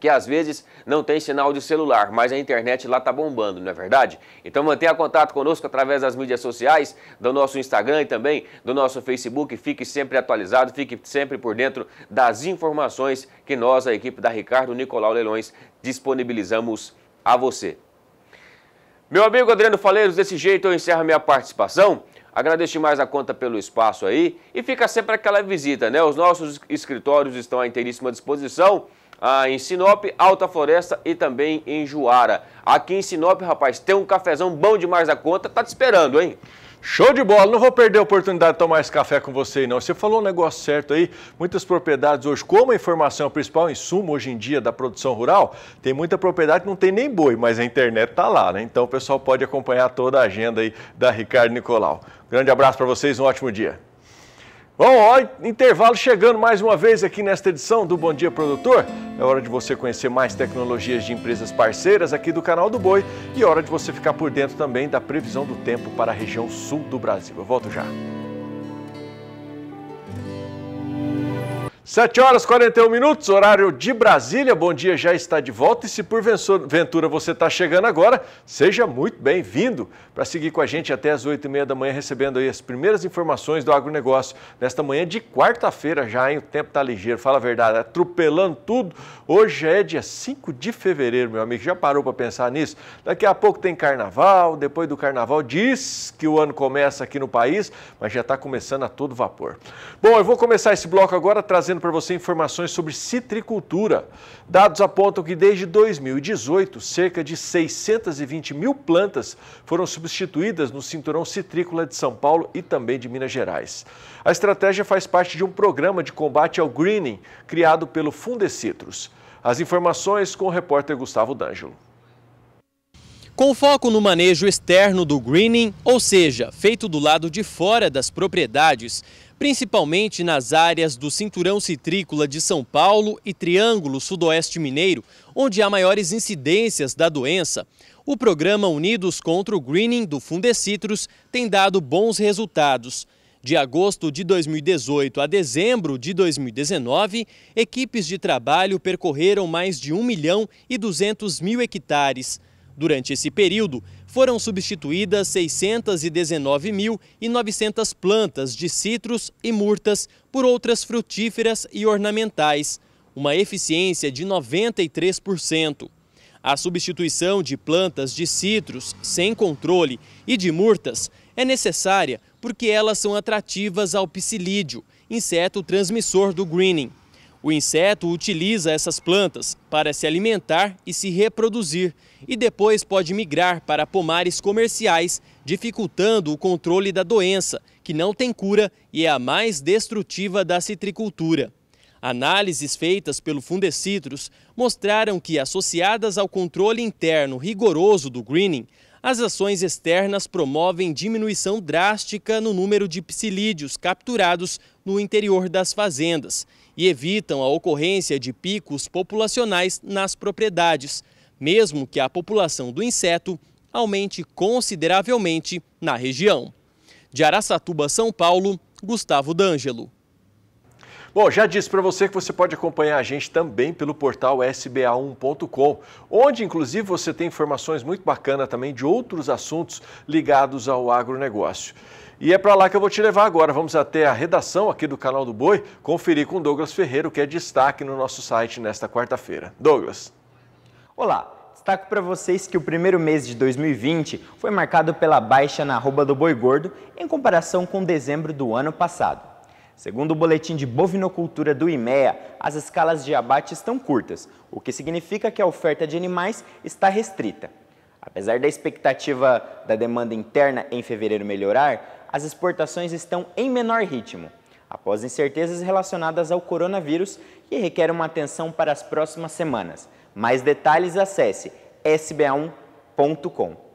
que às vezes não tem sinal de celular, mas a internet lá tá bombando, não é verdade? Então mantenha contato conosco através das mídias sociais, do nosso Instagram e também do nosso Facebook. Fique sempre atualizado, fique sempre por dentro das informações que nós, a equipe da Ricardo Nicolau Leilões, disponibilizamos a você. Meu amigo Adriano Faleiros, desse jeito eu encerro minha participação. Agradeço mais a conta pelo espaço aí e fica sempre aquela visita, né? Os nossos escritórios estão à inteiríssima disposição ah, em Sinop, Alta Floresta e também em Juara. Aqui em Sinop, rapaz, tem um cafezão bom demais da conta, tá te esperando, hein? Show de bola! Não vou perder a oportunidade de tomar esse café com você, não. Você falou um negócio certo aí. Muitas propriedades hoje, como a informação principal insumo hoje em dia da produção rural, tem muita propriedade que não tem nem boi, mas a internet está lá, né? Então o pessoal pode acompanhar toda a agenda aí da Ricardo Nicolau. Grande abraço para vocês, um ótimo dia. Bom, ó, intervalo chegando mais uma vez aqui nesta edição do Bom Dia Produtor. É hora de você conhecer mais tecnologias de empresas parceiras aqui do canal do Boi e hora de você ficar por dentro também da previsão do tempo para a região sul do Brasil. Eu volto já. 7 horas 41 minutos, horário de Brasília. Bom dia, já está de volta. E se porventura você está chegando agora, seja muito bem-vindo para seguir com a gente até as 8 e meia da manhã, recebendo aí as primeiras informações do agronegócio nesta manhã de quarta-feira já, hein? O tempo está ligeiro, fala a verdade, atropelando tudo. Hoje é dia 5 de fevereiro, meu amigo. Já parou para pensar nisso? Daqui a pouco tem carnaval, depois do carnaval diz que o ano começa aqui no país, mas já está começando a todo vapor. Bom, eu vou começar esse bloco agora trazendo trazendo para você informações sobre citricultura. Dados apontam que desde 2018, cerca de 620 mil plantas foram substituídas no cinturão citrícola de São Paulo e também de Minas Gerais. A estratégia faz parte de um programa de combate ao greening criado pelo Fundecitrus. As informações com o repórter Gustavo D'Angelo. Com foco no manejo externo do greening, ou seja, feito do lado de fora das propriedades, principalmente nas áreas do cinturão citrícola de São Paulo e Triângulo Sudoeste Mineiro, onde há maiores incidências da doença. O programa Unidos contra o Greening do Fundecitrus tem dado bons resultados. De agosto de 2018 a dezembro de 2019, equipes de trabalho percorreram mais de 1 milhão e 200 mil hectares. Durante esse período, foram substituídas 619.900 plantas de citros e murtas por outras frutíferas e ornamentais, uma eficiência de 93%. A substituição de plantas de citros sem controle e de murtas é necessária porque elas são atrativas ao psilídeo, inseto transmissor do greening. O inseto utiliza essas plantas para se alimentar e se reproduzir, e depois pode migrar para pomares comerciais, dificultando o controle da doença, que não tem cura e é a mais destrutiva da citricultura. Análises feitas pelo Fundecitrus mostraram que, associadas ao controle interno rigoroso do greening, as ações externas promovem diminuição drástica no número de psilídeos capturados no interior das fazendas e evitam a ocorrência de picos populacionais nas propriedades, mesmo que a população do inseto aumente consideravelmente na região. De Araçatuba, São Paulo, Gustavo D'Angelo. Bom, já disse para você que você pode acompanhar a gente também pelo portal sba1.com, onde inclusive você tem informações muito bacanas também de outros assuntos ligados ao agronegócio. E é para lá que eu vou te levar agora. Vamos até a redação aqui do canal do Boi, conferir com Douglas Ferreiro, que é destaque no nosso site nesta quarta-feira. Douglas. Olá, destaco para vocês que o primeiro mês de 2020 foi marcado pela baixa na arroba do boi gordo em comparação com dezembro do ano passado. Segundo o boletim de bovinocultura do IMEA, as escalas de abate estão curtas, o que significa que a oferta de animais está restrita. Apesar da expectativa da demanda interna em fevereiro melhorar, as exportações estão em menor ritmo, após incertezas relacionadas ao coronavírus que requerem uma atenção para as próximas semanas. Mais detalhes acesse sba1.com.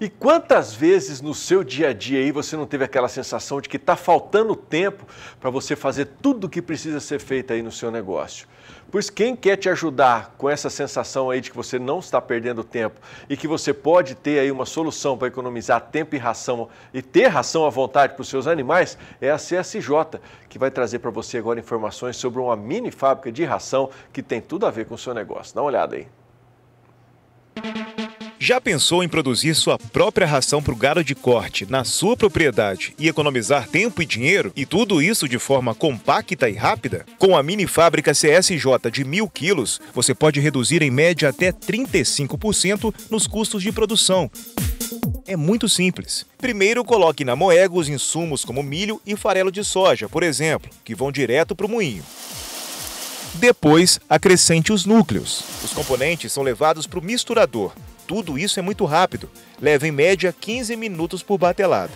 E quantas vezes no seu dia a dia aí você não teve aquela sensação de que está faltando tempo para você fazer tudo o que precisa ser feito aí no seu negócio? Pois quem quer te ajudar com essa sensação aí de que você não está perdendo tempo e que você pode ter aí uma solução para economizar tempo e ração e ter ração à vontade para os seus animais é a CSJ, que vai trazer para você agora informações sobre uma mini fábrica de ração que tem tudo a ver com o seu negócio. Dá uma olhada aí. Música já pensou em produzir sua própria ração para o gado de corte na sua propriedade e economizar tempo e dinheiro, e tudo isso de forma compacta e rápida? Com a mini fábrica CSJ de 1.000 quilos, você pode reduzir em média até 35% nos custos de produção. É muito simples. Primeiro, coloque na moega os insumos como milho e farelo de soja, por exemplo, que vão direto para o moinho. Depois, acrescente os núcleos. Os componentes são levados para o misturador, tudo isso é muito rápido, leva em média 15 minutos por batelada.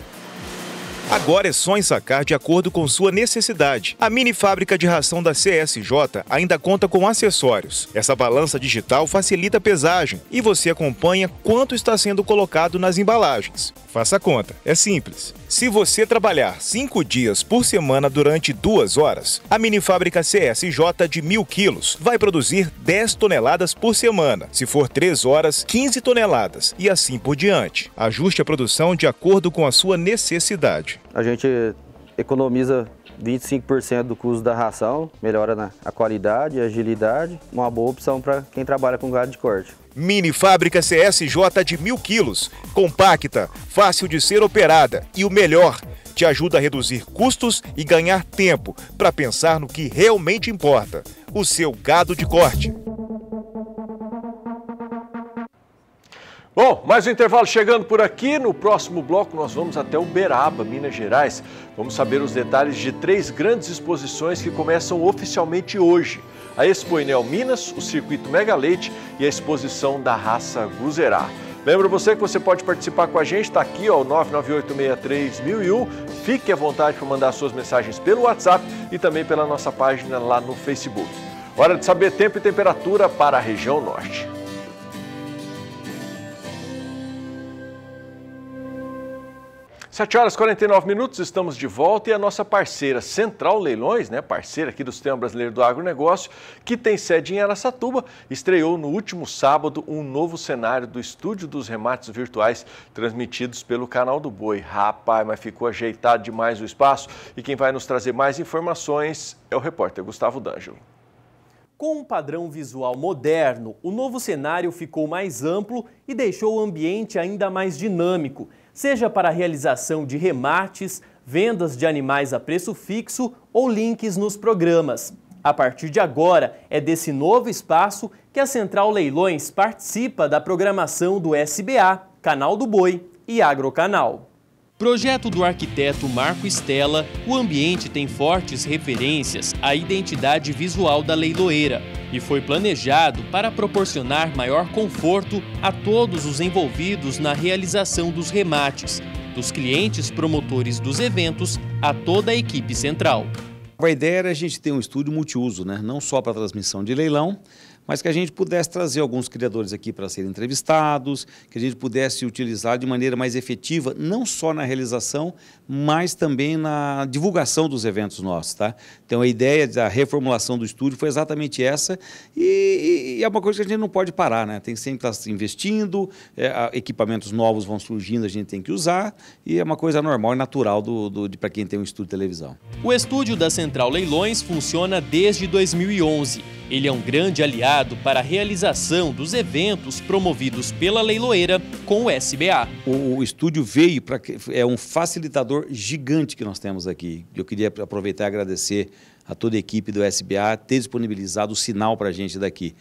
Agora é só ensacar de acordo com sua necessidade. A mini fábrica de ração da CSJ ainda conta com acessórios. Essa balança digital facilita a pesagem e você acompanha quanto está sendo colocado nas embalagens. Faça a conta, é simples. Se você trabalhar cinco dias por semana durante duas horas, a mini fábrica CSJ de mil quilos vai produzir 10 toneladas por semana. Se for três horas, 15 toneladas e assim por diante. Ajuste a produção de acordo com a sua necessidade a gente economiza 25% do custo da ração, melhora a qualidade, a agilidade, uma boa opção para quem trabalha com gado de corte. Mini fábrica CSJ de mil quilos, compacta, fácil de ser operada e o melhor, te ajuda a reduzir custos e ganhar tempo para pensar no que realmente importa, o seu gado de corte. Bom, mais um intervalo chegando por aqui. No próximo bloco, nós vamos até Uberaba, Minas Gerais. Vamos saber os detalhes de três grandes exposições que começam oficialmente hoje: a Expo Enel Minas, o Circuito Mega Leite e a exposição da raça Guzerá. Lembra você que você pode participar com a gente, está aqui, ó, o 998-63001. Fique à vontade para mandar suas mensagens pelo WhatsApp e também pela nossa página lá no Facebook. Hora de saber tempo e temperatura para a região norte. 7 horas e 49 minutos, estamos de volta e a nossa parceira Central Leilões, né, parceira aqui do Sistema Brasileiro do Agronegócio, que tem sede em Aracatuba, estreou no último sábado um novo cenário do Estúdio dos Remates Virtuais, transmitidos pelo canal do Boi. Rapaz, mas ficou ajeitado demais o espaço e quem vai nos trazer mais informações é o repórter Gustavo D'Angelo. Com um padrão visual moderno, o novo cenário ficou mais amplo e deixou o ambiente ainda mais dinâmico – seja para a realização de remates, vendas de animais a preço fixo ou links nos programas. A partir de agora, é desse novo espaço que a Central Leilões participa da programação do SBA, Canal do Boi e Agrocanal. Projeto do arquiteto Marco Stella, o ambiente tem fortes referências à identidade visual da leiloeira e foi planejado para proporcionar maior conforto a todos os envolvidos na realização dos remates, dos clientes promotores dos eventos a toda a equipe central. A ideia era a gente ter um estúdio multiuso, né? não só para transmissão de leilão, mas que a gente pudesse trazer alguns criadores aqui para serem entrevistados, que a gente pudesse utilizar de maneira mais efetiva, não só na realização, mas também na divulgação dos eventos nossos. Tá? Então a ideia da reformulação do estúdio foi exatamente essa, e, e é uma coisa que a gente não pode parar, né? tem que tá sempre estar investindo, é, equipamentos novos vão surgindo, a gente tem que usar, e é uma coisa normal e natural do, do, de para quem tem um estúdio de televisão. O estúdio da Central Leilões funciona desde 2011. Ele é um grande aliado para a realização dos eventos promovidos pela leiloeira com o SBA. O, o estúdio veio para é um facilitador gigante que nós temos aqui. Eu queria aproveitar e agradecer a toda a equipe do SBA ter disponibilizado o sinal para a gente daqui.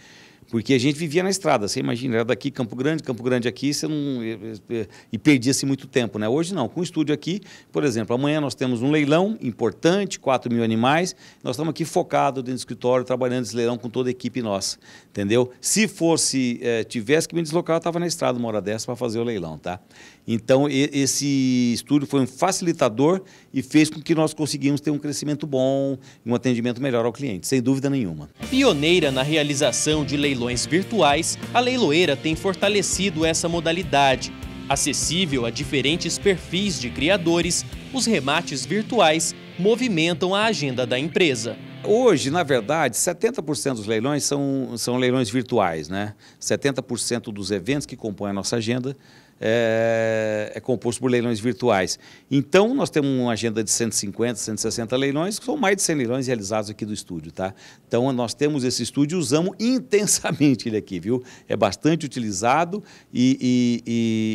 Porque a gente vivia na estrada, você imagina, era daqui Campo Grande, Campo Grande aqui, você não eh, eh, eh, e perdia-se muito tempo, né? Hoje não, com o estúdio aqui, por exemplo, amanhã nós temos um leilão importante, 4 mil animais, nós estamos aqui focados dentro do escritório, trabalhando esse leilão com toda a equipe nossa, entendeu? Se fosse, tivesse que me deslocar, eu estava na estrada uma hora dessa para fazer o leilão, tá? Então, esse estudo foi um facilitador e fez com que nós conseguimos ter um crescimento bom, um atendimento melhor ao cliente, sem dúvida nenhuma. Pioneira na realização de leilões virtuais, a Leiloeira tem fortalecido essa modalidade. Acessível a diferentes perfis de criadores, os remates virtuais movimentam a agenda da empresa. Hoje, na verdade, 70% dos leilões são, são leilões virtuais, né? 70% dos eventos que compõem a nossa agenda é, é, composto por leilões virtuais. Então, nós temos uma agenda de 150, 160 leilões, que são mais de 100 leilões realizados aqui do estúdio, tá? Então, nós temos esse estúdio e usamos intensamente ele aqui, viu? É bastante utilizado e, e,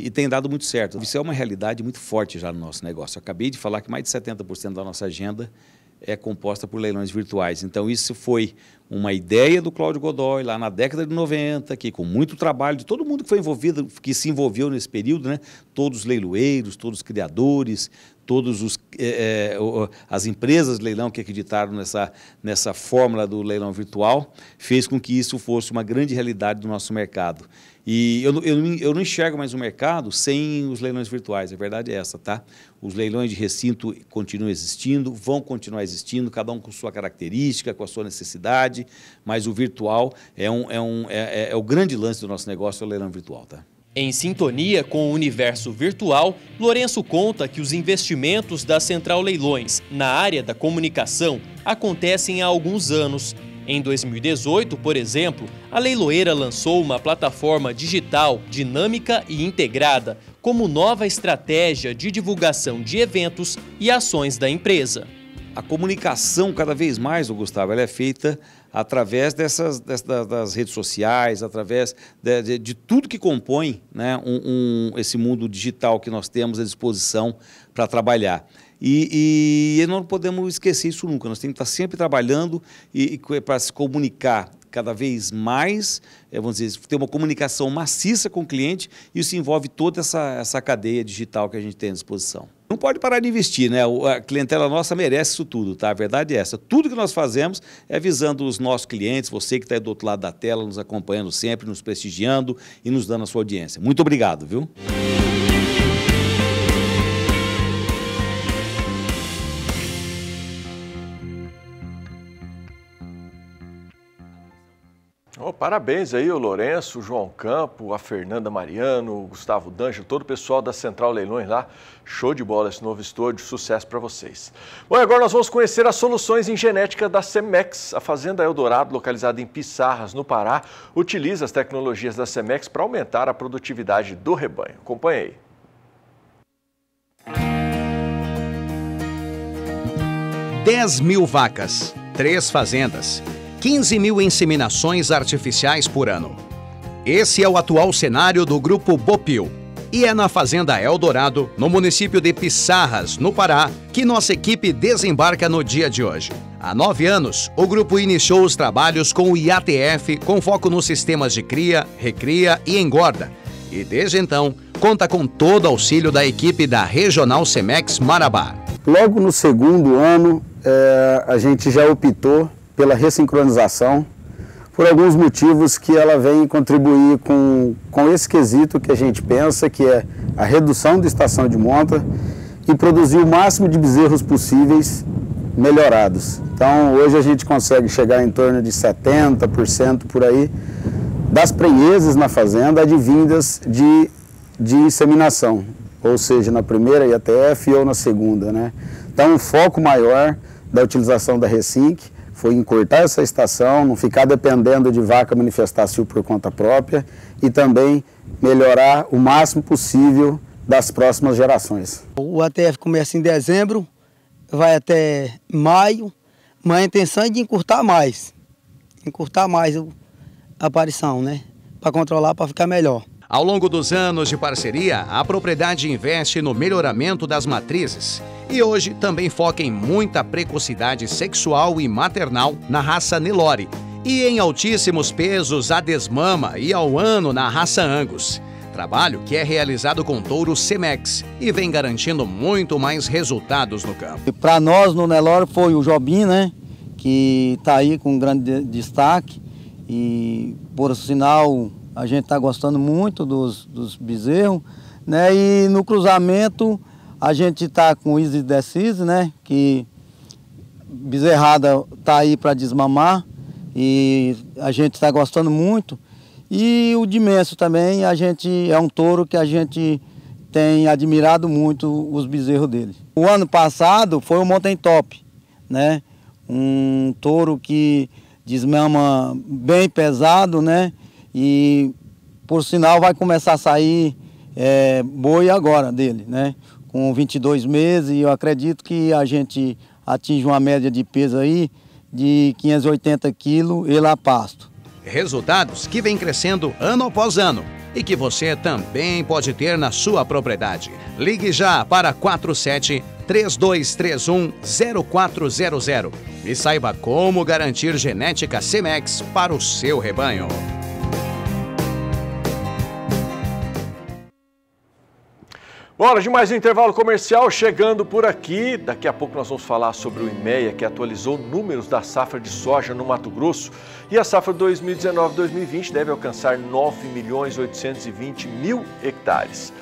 e, e tem dado muito certo. Isso é uma realidade muito forte já no nosso negócio. Eu acabei de falar que mais de 70% da nossa agenda é composta por leilões virtuais. Então, isso foi uma ideia do Cláudio Godoy lá na década de 90, que com muito trabalho de todo mundo que foi envolvido, que se envolveu nesse período, né? todos os leiloeiros, todos os criadores, todos é, é as empresas de leilão que acreditaram nessa, nessa fórmula do leilão virtual, fez com que isso fosse uma grande realidade do nosso mercado. E eu, eu, eu não enxergo mais o um mercado sem os leilões virtuais, a verdade é essa, tá? Os leilões de recinto continuam existindo, vão continuar existindo, cada um com sua característica, com a sua necessidade, mas o virtual é, um, é, um, é, é, é o grande lance do nosso negócio, é o leilão virtual, tá? Em sintonia com o universo virtual, Lourenço conta que os investimentos da Central Leilões na área da comunicação acontecem há alguns anos. Em 2018, por exemplo, a leiloeira lançou uma plataforma digital dinâmica e integrada como nova estratégia de divulgação de eventos e ações da empresa. A comunicação, cada vez mais, Gustavo, ela é feita através dessas, dessas das redes sociais, através de, de, de tudo que compõe né, um, um, esse mundo digital que nós temos à disposição para trabalhar. E, e, e, não podemos esquecer isso nunca. Nós temos que estar sempre trabalhando e, e para se comunicar cada vez mais, eh, vamos dizer, ter uma comunicação maciça com o cliente, e isso envolve toda essa, essa cadeia digital que a gente tem à disposição. Não pode parar de investir, né? A clientela nossa merece isso tudo, tá? A verdade é essa. Tudo que nós fazemos é visando os nossos clientes, você que está do outro lado da tela, nos acompanhando sempre, nos prestigiando e nos dando a sua audiência. Muito obrigado, viu? Oh, parabéns aí, o Lourenço, o João Campo, a Fernanda Mariano, o Gustavo Danjo, todo o pessoal da Central Leilões lá. Show de bola esse novo estúdio, sucesso para vocês. Bom, agora nós vamos conhecer as soluções em genética da Semex. A Fazenda Eldorado, localizada em Pissarras, no Pará, utiliza as tecnologias da Semex para aumentar a produtividade do rebanho. Acompanhe aí. Dez mil vacas, três fazendas 15 mil inseminações artificiais por ano. Esse é o atual cenário do Grupo Bopil. E é na Fazenda Eldorado, no município de Pissarras, no Pará, que nossa equipe desembarca no dia de hoje. Há nove anos, o grupo iniciou os trabalhos com o IATF, com foco nos sistemas de cria, recria e engorda. E desde então, conta com todo o auxílio da equipe da Regional Semex Marabá. Logo no segundo ano, é, a gente já optou pela ressincronização, por alguns motivos que ela vem contribuir com, com esse quesito que a gente pensa, que é a redução da estação de monta e produzir o máximo de bezerros possíveis melhorados. Então, hoje a gente consegue chegar em torno de 70% por aí das prenhezas na fazenda advindas de, de inseminação, ou seja, na primeira IATF ou na segunda. Né? Então, um foco maior da utilização da Resinc foi encurtar essa estação, não ficar dependendo de vaca manifestar-se por conta própria e também melhorar o máximo possível das próximas gerações. O ATF começa em dezembro, vai até maio, mas a intenção é de encurtar mais, encurtar mais a aparição, né? Para controlar, para ficar melhor. Ao longo dos anos de parceria, a propriedade investe no melhoramento das matrizes e hoje também foca em muita precocidade sexual e maternal na raça Nelore e em altíssimos pesos a desmama e ao ano na raça Angus. Trabalho que é realizado com touro Semex e vem garantindo muito mais resultados no campo. Para nós no Nelore foi o Jobim, né? Que está aí com grande destaque e por sinal a gente está gostando muito dos, dos bezerros. Né? E no cruzamento a gente está com o Isis Decise, né? Que bezerrada está aí para desmamar e a gente está gostando muito. E o Dimenso também, a gente é um touro que a gente tem admirado muito os bezerros dele. O ano passado foi o Mountain Top, né? Um touro que desmama bem pesado, né? E por sinal vai começar a sair é, boi agora dele, né? Com 22 meses e eu acredito que a gente atinge uma média de peso aí de 580 quilos e lá pasto. Resultados que vem crescendo ano após ano e que você também pode ter na sua propriedade. Ligue já para 47 3231 0400 e saiba como garantir genética Cemex para o seu rebanho. Hora de mais um intervalo comercial chegando por aqui. Daqui a pouco nós vamos falar sobre o IMEA, que atualizou números da safra de soja no Mato Grosso. E a safra 2019-2020 deve alcançar 9 milhões 820 mil hectares.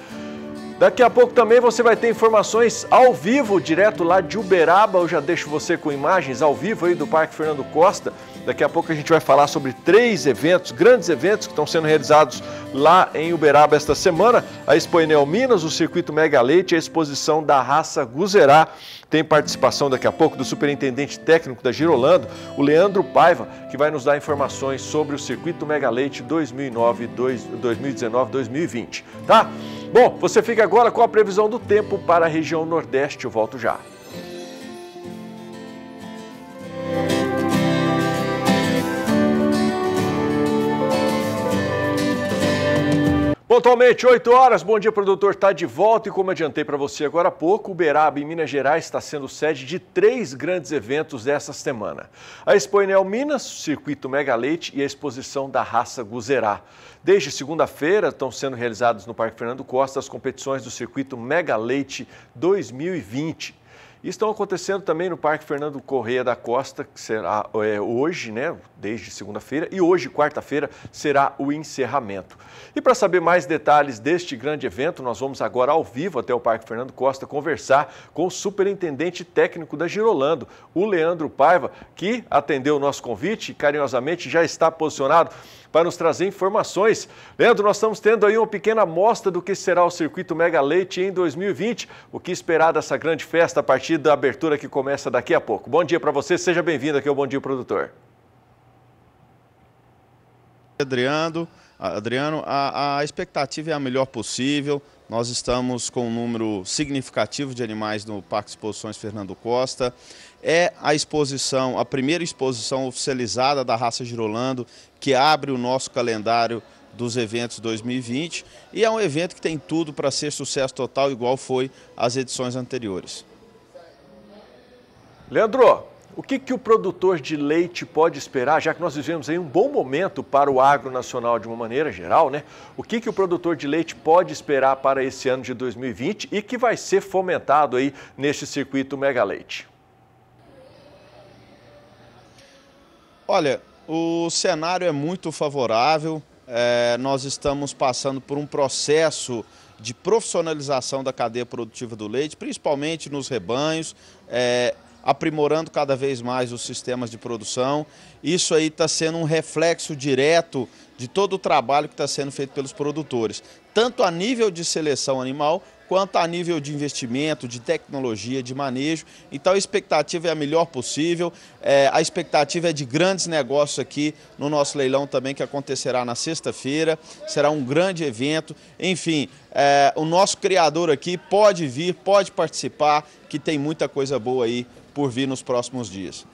Daqui a pouco também você vai ter informações ao vivo, direto lá de Uberaba. Eu já deixo você com imagens ao vivo aí do Parque Fernando Costa. Daqui a pouco a gente vai falar sobre três eventos, grandes eventos que estão sendo realizados lá em Uberaba esta semana. A Expo Enel Minas, o Circuito Mega Leite, a exposição da raça Guzerá. Tem participação daqui a pouco do superintendente técnico da Girolando, o Leandro Paiva, que vai nos dar informações sobre o Circuito Mega Leite 2009, 2019, 2020, tá? Bom, você fica agora com a previsão do tempo para a região Nordeste. Eu volto já. Pontualmente, 8 horas, Bom Dia Produtor está de volta e como adiantei para você agora há pouco, Uberaba, em Minas Gerais, está sendo sede de três grandes eventos dessa semana. A Expo Minas, o Circuito Mega Leite e a exposição da raça Guzerá. Desde segunda-feira estão sendo realizados no Parque Fernando Costa as competições do Circuito Mega Leite 2020 estão acontecendo também no Parque Fernando Correia da Costa, que será é, hoje, né? desde segunda-feira e hoje, quarta-feira, será o encerramento. E para saber mais detalhes deste grande evento, nós vamos agora ao vivo até o Parque Fernando Costa conversar com o superintendente técnico da Girolando, o Leandro Paiva, que atendeu o nosso convite e carinhosamente já está posicionado para nos trazer informações. Leandro, nós estamos tendo aí uma pequena amostra do que será o circuito Mega Leite em 2020. O que esperar dessa grande festa a partir da abertura que começa daqui a pouco? Bom dia para você, seja bem-vindo aqui ao Bom Dia Produtor. Adriano, Adriano a, a expectativa é a melhor possível. Nós estamos com um número significativo de animais no Parque Exposições Fernando Costa. É a exposição, a primeira exposição oficializada da raça Girolando, que abre o nosso calendário dos eventos 2020 e é um evento que tem tudo para ser sucesso total, igual foi as edições anteriores. Leandro, o que, que o produtor de leite pode esperar, já que nós vivemos aí um bom momento para o agro nacional de uma maneira geral, né? O que, que o produtor de leite pode esperar para esse ano de 2020 e que vai ser fomentado aí neste circuito Mega Leite? Olha, o cenário é muito favorável. É, nós estamos passando por um processo de profissionalização da cadeia produtiva do leite, principalmente nos rebanhos. É, aprimorando cada vez mais os sistemas de produção. Isso aí está sendo um reflexo direto de todo o trabalho que está sendo feito pelos produtores, tanto a nível de seleção animal quanto a nível de investimento, de tecnologia, de manejo. Então a expectativa é a melhor possível. É, a expectativa é de grandes negócios aqui no nosso leilão também, que acontecerá na sexta-feira. Será um grande evento. Enfim, é, o nosso criador aqui pode vir, pode participar, que tem muita coisa boa aí por vir nos próximos dias.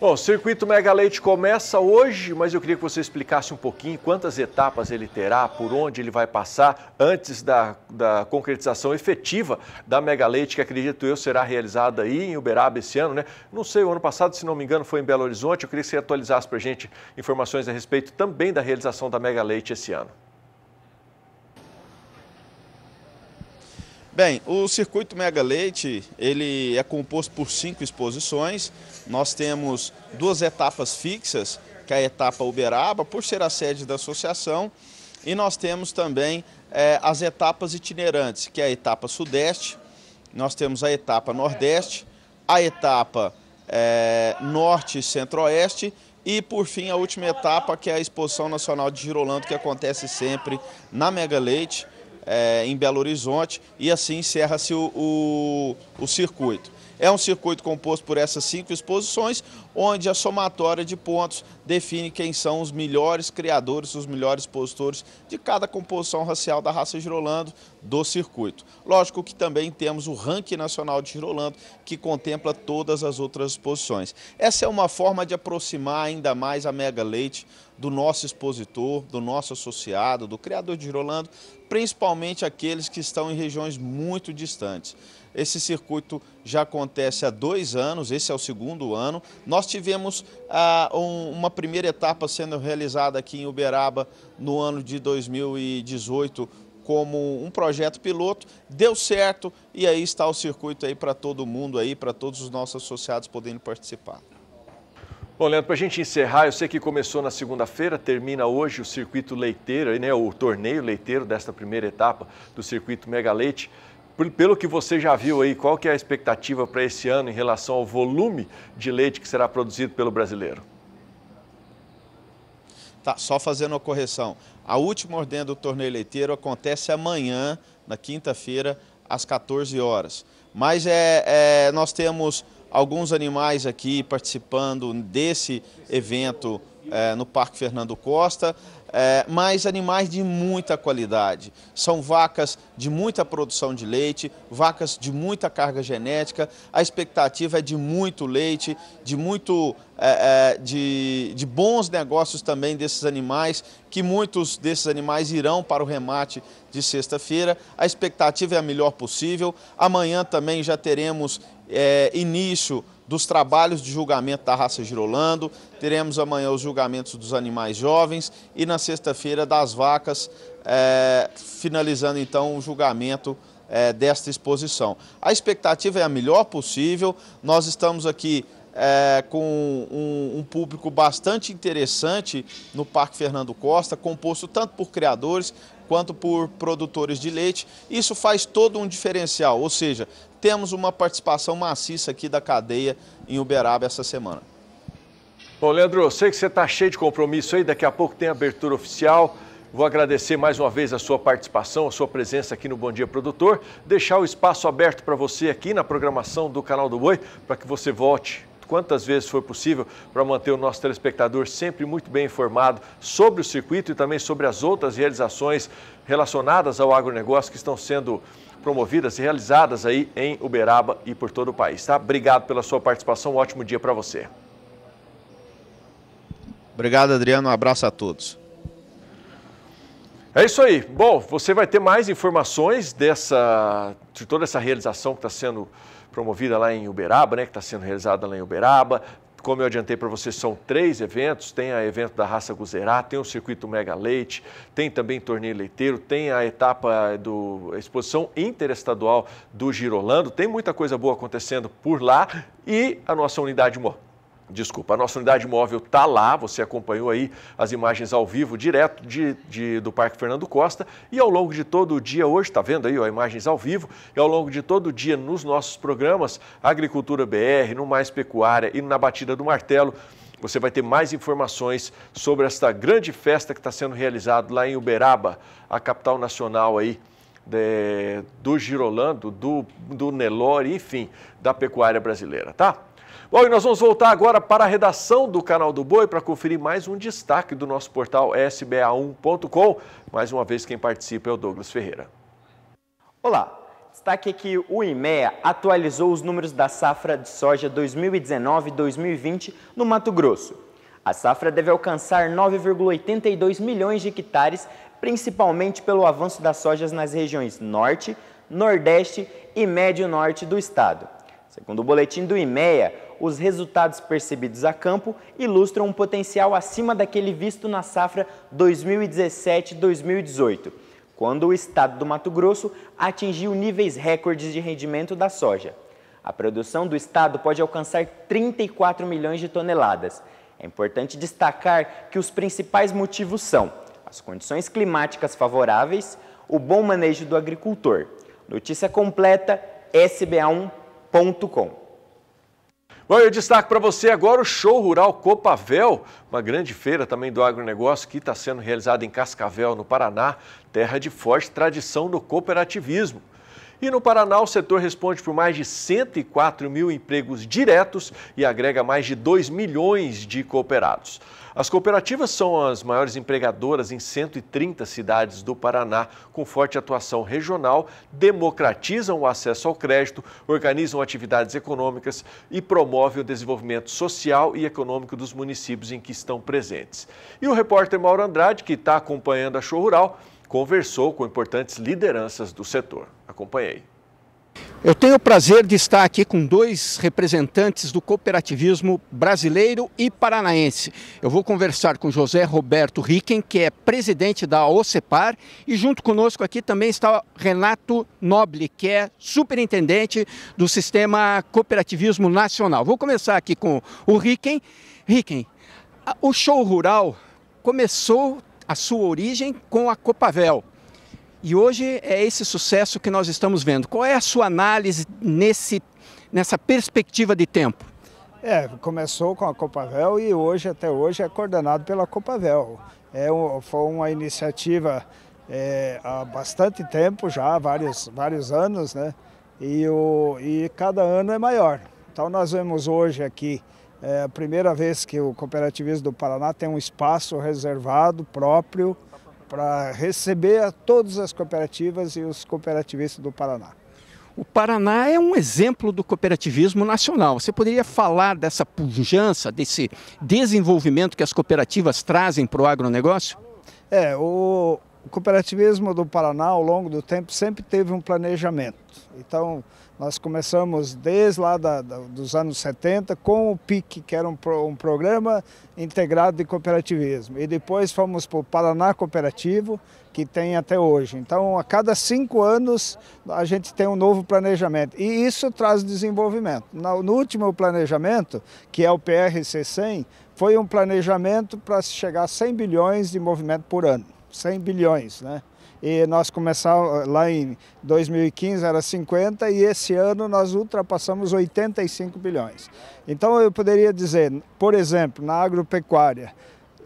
Bom, o circuito Mega Leite começa hoje, mas eu queria que você explicasse um pouquinho quantas etapas ele terá, por onde ele vai passar antes da, da concretização efetiva da Mega Leite, que acredito eu será realizada aí em Uberaba esse ano, né? Não sei, o ano passado, se não me engano, foi em Belo Horizonte. Eu queria que você atualizasse para a gente informações a respeito também da realização da Mega Leite esse ano. Bem, o circuito Mega Leite, ele é composto por cinco exposições. Nós temos duas etapas fixas, que é a etapa Uberaba, por ser a sede da associação, e nós temos também é, as etapas itinerantes, que é a etapa Sudeste, nós temos a etapa Nordeste, a etapa é, Norte e Centro-Oeste e, por fim, a última etapa, que é a Exposição Nacional de Girolando, que acontece sempre na Mega Leite é, em Belo Horizonte e assim encerra-se o, o, o circuito. É um circuito composto por essas cinco exposições, onde a somatória de pontos define quem são os melhores criadores, os melhores postores de cada composição racial da raça girolando do circuito. Lógico que também temos o ranking nacional de girolando, que contempla todas as outras posições. Essa é uma forma de aproximar ainda mais a Mega Leite do nosso expositor, do nosso associado, do criador de girolando, principalmente aqueles que estão em regiões muito distantes. Esse circuito já acontece há dois anos, esse é o segundo ano. Nós tivemos ah, um, uma primeira etapa sendo realizada aqui em Uberaba no ano de 2018 como um projeto piloto, deu certo e aí está o circuito aí para todo mundo aí, para todos os nossos associados podendo participar. Bom, Leandro, para a gente encerrar, eu sei que começou na segunda-feira, termina hoje o circuito leiteiro, né, o torneio leiteiro desta primeira etapa do circuito Mega Leite. Pelo que você já viu aí, qual que é a expectativa para esse ano em relação ao volume de leite que será produzido pelo brasileiro? Tá, só fazendo uma correção. A última ordem do torneio leiteiro acontece amanhã, na quinta-feira, às 14 horas. Mas é, é, nós temos alguns animais aqui participando desse evento é, no Parque Fernando Costa é, mas animais de muita qualidade. São vacas de muita produção de leite, vacas de muita carga genética. A expectativa é de muito leite, de muito é, é, de, de bons negócios também desses animais, que muitos desses animais irão para o remate de sexta-feira. A expectativa é a melhor possível. Amanhã também já teremos é, início dos trabalhos de julgamento da raça Girolando, teremos amanhã os julgamentos dos animais jovens e na sexta-feira das vacas, é, finalizando então o julgamento é, desta exposição. A expectativa é a melhor possível, nós estamos aqui é, com um, um, público bastante interessante no Parque Fernando Costa, composto tanto por criadores quanto por produtores de leite. Isso faz todo um diferencial, ou seja, temos uma participação maciça aqui da cadeia em Uberaba essa semana. Bom, Leandro, eu sei que você está cheio de compromisso aí, daqui a pouco tem abertura oficial. Vou agradecer mais uma vez a sua participação, a sua presença aqui no Bom Dia Produtor. Deixar o espaço aberto para você aqui na programação do Canal do Boi, para que você volte quantas vezes for possível para manter o nosso telespectador sempre muito bem informado sobre o circuito e também sobre as outras realizações relacionadas ao agronegócio que estão sendo promovidas e realizadas aí em Uberaba e por todo o país. Tá? Obrigado pela sua participação, um ótimo dia para você. Obrigado, Adriano. Um abraço a todos. É isso aí. Bom, você vai ter mais informações dessa, de toda essa realização que está sendo promovida lá em Uberaba, né? Que está sendo realizada lá em Uberaba como eu adiantei para vocês, são três eventos: tem a evento da raça Guzerá, tem o circuito Mega Leite, tem também torneio leiteiro, tem a etapa do exposição interestadual do Girolando, tem muita coisa boa acontecendo por lá e a nossa unidade móvel Desculpa, a nossa unidade móvel está lá, você acompanhou aí as imagens ao vivo direto de, de, do Parque Fernando Costa e ao longo de todo o dia hoje, está vendo aí ó, imagens ao vivo, e ao longo de todo o dia nos nossos programas, Agricultura BR, no Mais Pecuária e na Batida do Martelo, você vai ter mais informações sobre esta grande festa que está sendo realizada lá em Uberaba, a capital nacional aí de, do Girolando, do, do Nelore, enfim, da pecuária brasileira, tá? Bom, e nós vamos voltar agora para a redação do canal do Boi para conferir mais um destaque do nosso portal sba1.com. Mais uma vez, quem participa é o Douglas Ferreira. Olá, destaque é que o IMEA atualizou os números da safra de soja 2019-2020 no Mato Grosso. A safra deve alcançar 9,82 milhões de hectares, principalmente pelo avanço das sojas nas regiões norte, nordeste e médio norte do estado. Segundo o boletim do IMEA, os resultados percebidos a campo ilustram um potencial acima daquele visto na safra 2017-2018, quando o estado do Mato Grosso atingiu níveis recordes de rendimento da soja. A produção do estado pode alcançar 34 milhões de toneladas. É importante destacar que os principais motivos são as condições climáticas favoráveis, o bom manejo do agricultor. Notícia completa sba1.com. Bom, eu destaco para você agora o show rural Copavel, uma grande feira também do agronegócio que está sendo realizada em Cascavel, no Paraná, terra de forte tradição do cooperativismo. E no Paraná, o setor responde por mais de 104 mil empregos diretos e agrega mais de 2 milhões de cooperados. As cooperativas são as maiores empregadoras em 130 cidades do Paraná, com forte atuação regional, democratizam o acesso ao crédito, organizam atividades econômicas e promovem o desenvolvimento social e econômico dos municípios em que estão presentes. E o repórter Mauro Andrade, que está acompanhando a Show Rural, conversou com importantes lideranças do setor. Acompanhei. Eu tenho o prazer de estar aqui com dois representantes do cooperativismo brasileiro e paranaense. Eu vou conversar com José Roberto Ricken, que é presidente da OCEPAR, e junto conosco aqui também está Renato Noble, que é superintendente do Sistema Cooperativismo Nacional. Vou começar aqui com o Ricken. Ricken, o show rural começou a sua origem com a Copavel. E hoje é esse sucesso que nós estamos vendo. Qual é a sua análise nesse, nessa perspectiva de tempo? É, começou com a Copavel e hoje, até hoje, é coordenado pela Copavel. É foi uma iniciativa é, há bastante tempo já, vários, vários anos, né? E, o, e cada ano é maior. Então nós vemos hoje aqui, é a primeira vez que o Cooperativismo do Paraná tem um espaço reservado próprio para receber a todas as cooperativas e os cooperativistas do Paraná. O Paraná é um exemplo do cooperativismo nacional. Você poderia falar dessa pujança, desse desenvolvimento que as cooperativas trazem para o agronegócio? É, o, o cooperativismo do Paraná, ao longo do tempo, sempre teve um planejamento. Então, nós começamos desde lá da, da, dos anos 70 com o PIC, que era um, pro, um programa integrado de cooperativismo. E depois fomos para o Paraná Cooperativo, que tem até hoje. Então, a cada cinco anos, a gente tem um novo planejamento. E isso traz desenvolvimento. No, no último planejamento, que é o PRC 100, foi um planejamento para chegar a 100 bilhões de movimento por ano. 100 bilhões, né? e nós começamos eh, lá em 2015 era 50 e esse ano nós ultrapassamos 85 bilhões. Então eu poderia dizer, por exemplo, na agropecuária,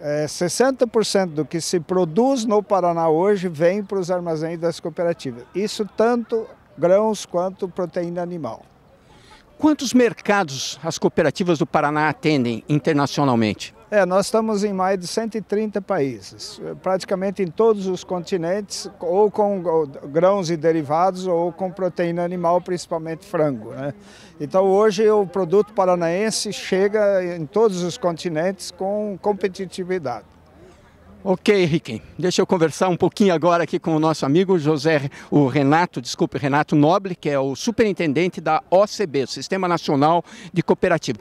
é, eh, 60% do que se produz no Paraná hoje vem para os armazéns das cooperativas. Isso tanto grãos quanto proteína animal. Quantos mercados as cooperativas do Paraná atendem internacionalmente? É, nós estamos em mais de 130 países, praticamente em todos os continentes, ou com grãos e derivados, ou com proteína animal, principalmente frango. Né? Então hoje o produto paranaense chega em todos os continentes com competitividade. Ok, Henrique. Deixa eu conversar um pouquinho agora aqui com o nosso amigo José, o Renato, desculpe, Renato Noble, que é o superintendente da OCB, Sistema Nacional de Cooperativa.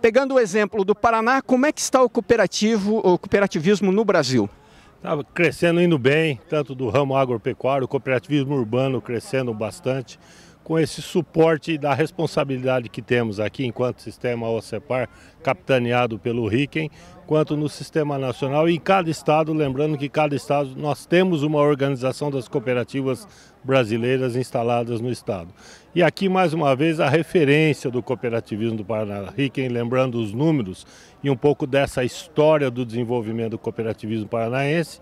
Pegando o exemplo do Paraná, como é que está o cooperativo, o cooperativismo no Brasil? Está crescendo indo bem, tanto do ramo agropecuário, cooperativismo urbano crescendo bastante, com esse suporte da responsabilidade que temos aqui enquanto sistema OCEPAR, capitaneado pelo RICEN, quanto no sistema nacional e em cada estado, lembrando que cada estado nós temos uma organização das cooperativas brasileiras instaladas no estado. E aqui, mais uma vez, a referência do cooperativismo do Paraná. Riquem lembrando os números e um pouco dessa história do desenvolvimento do cooperativismo paranaense.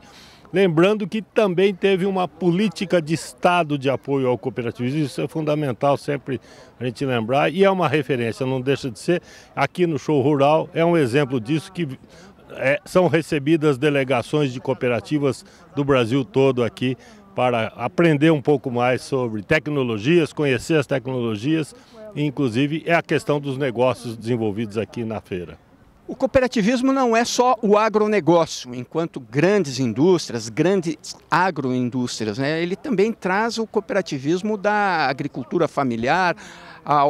Lembrando que também teve uma política de Estado de apoio ao cooperativismo, isso é fundamental sempre a gente lembrar, e é uma referência, não deixa de ser. Aqui no Show Rural é um exemplo disso que é, são recebidas delegações de cooperativas do Brasil todo aqui para aprender um pouco mais sobre tecnologias, conhecer as tecnologias, inclusive é a questão dos negócios desenvolvidos aqui na feira. O cooperativismo não é só o agronegócio, enquanto grandes indústrias, grandes agroindústrias, né? ele também traz o cooperativismo da agricultura familiar, a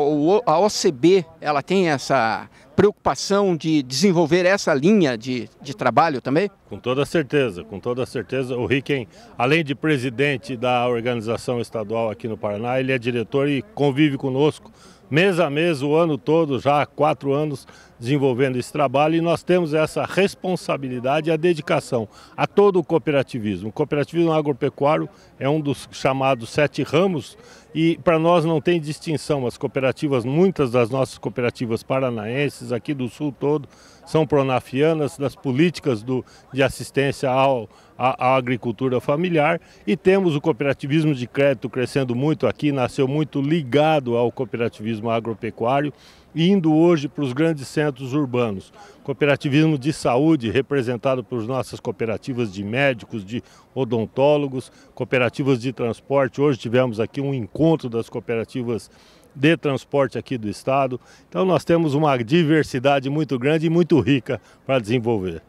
OCB, ela tem essa preocupação de desenvolver essa linha de, de trabalho também? Com toda certeza, com toda certeza. O Ricken, além de presidente da organização estadual aqui no Paraná, ele é diretor e convive conosco mês a mês, o ano todo, já há quatro anos desenvolvendo esse trabalho e nós temos essa responsabilidade e a dedicação a todo o cooperativismo. O cooperativismo agropecuário é um dos chamados sete ramos e para nós não tem distinção. As cooperativas, muitas das nossas cooperativas paranaenses aqui do sul todo, são pronafianas, das políticas do, de assistência ao a, a agricultura familiar e temos o cooperativismo de crédito crescendo muito aqui, nasceu muito ligado ao cooperativismo agropecuário indo hoje para os grandes centros urbanos. Cooperativismo de saúde, representado por nossas cooperativas de médicos, de odontólogos, cooperativas de transporte. Hoje tivemos aqui um encontro das cooperativas de transporte aqui do estado. Então nós temos uma diversidade muito grande e muito rica para desenvolver.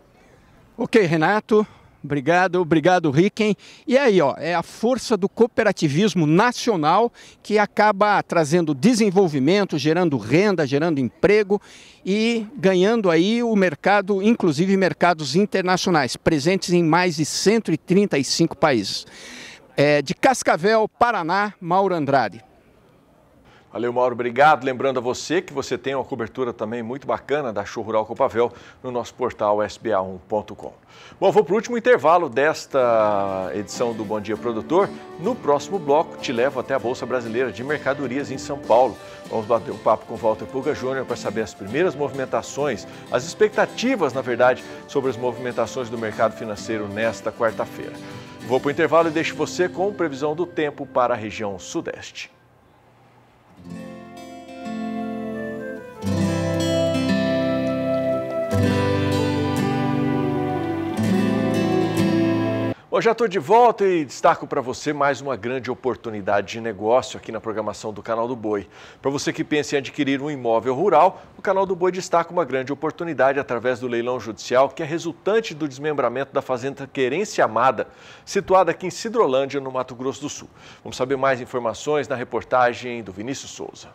Ok, Renato, Obrigado, obrigado, Ricken. E aí, ó, é a força do cooperativismo nacional que acaba trazendo desenvolvimento, gerando renda, gerando emprego e ganhando aí o mercado, inclusive mercados internacionais, presentes em mais de 135 países. É, de Cascavel, Paraná, Mauro Andrade. Valeu, Mauro, obrigado. Lembrando a você que você tem uma cobertura também muito bacana da Show Rural Copavel no nosso portal sba1.com. Bom, vou para o último intervalo desta edição do Bom Dia Produtor. No próximo bloco, te levo até a Bolsa Brasileira de Mercadorias em São Paulo. Vamos bater um papo com Walter Puga Júnior para saber as primeiras movimentações, as expectativas, na verdade, sobre as movimentações do mercado financeiro nesta quarta-feira. Vou para o intervalo e deixo você com previsão do tempo para a região Sudeste. Thank you. Hoje já estou de volta e destaco para você mais uma grande oportunidade de negócio aqui na programação do Canal do Boi. Para você que pensa em adquirir um imóvel rural, o Canal do Boi destaca uma grande oportunidade através do leilão judicial que é resultante do desmembramento da fazenda Querência Amada, situada aqui em Sidrolândia, no Mato Grosso do Sul. Vamos saber mais informações na reportagem do Vinícius Souza.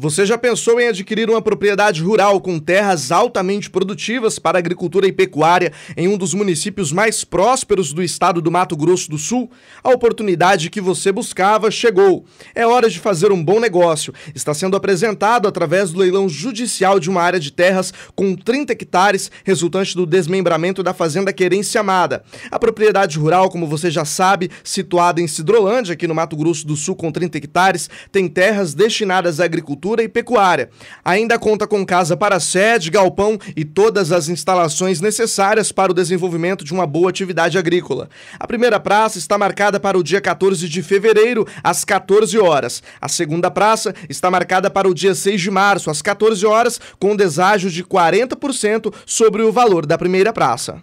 Você já pensou em adquirir uma propriedade rural com terras altamente produtivas para agricultura e pecuária em um dos municípios mais prósperos do estado do Mato Grosso do Sul? A oportunidade que você buscava chegou. É hora de fazer um bom negócio. Está sendo apresentado através do leilão judicial de uma área de terras com 30 hectares, resultante do desmembramento da fazenda Querência Amada. A propriedade rural, como você já sabe, situada em Sidrolândia, aqui no Mato Grosso do Sul, com 30 hectares, tem terras destinadas à agricultura agricultura e pecuária. Ainda conta com casa para sede, galpão e todas as instalações necessárias para o desenvolvimento de uma boa atividade agrícola. A primeira praça está marcada para o dia 14 de fevereiro, às 14 horas. A segunda praça está marcada para o dia 6 de março, às 14 horas, com deságio de 40% sobre o valor da primeira praça.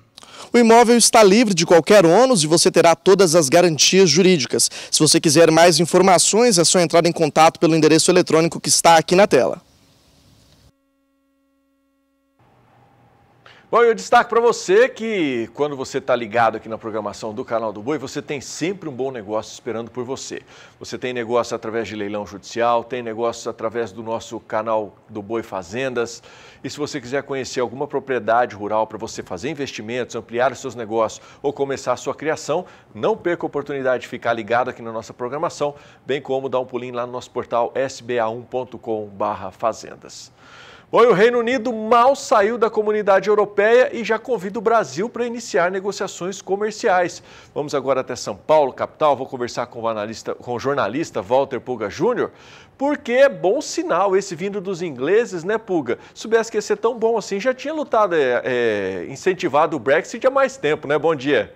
O imóvel está livre de qualquer ônus e você terá todas as garantias jurídicas. Se você quiser mais informações, é só entrar em contato pelo endereço eletrônico que está aqui na tela. Bom, eu destaco para você que quando você está ligado aqui na programação do Canal do Boi, você tem sempre um bom negócio esperando por você. Você tem negócio através de leilão judicial, tem negócio através do nosso canal do Boi Fazendas. E se você quiser conhecer alguma propriedade rural para você fazer investimentos, ampliar os seus negócios ou começar a sua criação, não perca a oportunidade de ficar ligado aqui na nossa programação, bem como dar um pulinho lá no nosso portal sba1.com/fazendas. Oi, o Reino Unido mal saiu da comunidade europeia e já convida o Brasil para iniciar negociações comerciais. Vamos agora até São Paulo, capital. Vou conversar com o, analista, com o jornalista Walter Puga Júnior, porque é bom sinal esse vindo dos ingleses, né, Puga? Se soubesse que ia ser tão bom assim, já tinha lutado, é, é, incentivado o Brexit há mais tempo, né? Bom dia.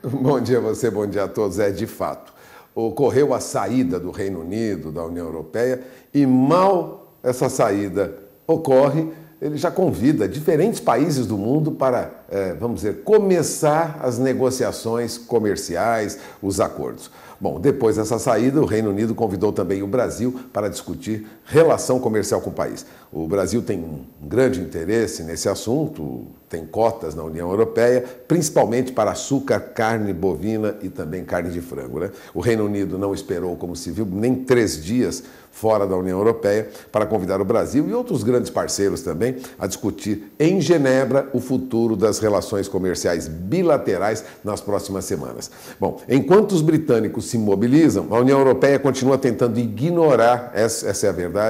Bom dia a você, bom dia a todos. É de fato. Ocorreu a saída do Reino Unido, da União Europeia, e mal essa saída ocorre, ele já convida diferentes países do mundo para, é, vamos dizer, começar as negociações comerciais, os acordos. Bom, depois dessa saída, o Reino Unido convidou também o Brasil para discutir relação comercial com o país. O Brasil tem um grande interesse nesse assunto, tem cotas na União Europeia, principalmente para açúcar, carne bovina e também carne de frango. Né? O Reino Unido não esperou, como se viu, nem três dias fora da União Europeia para convidar o Brasil e outros grandes parceiros também a discutir em Genebra o futuro das relações comerciais bilaterais nas próximas semanas. Bom, enquanto os britânicos se mobilizam, a União Europeia continua tentando ignorar essa, essa é a verdade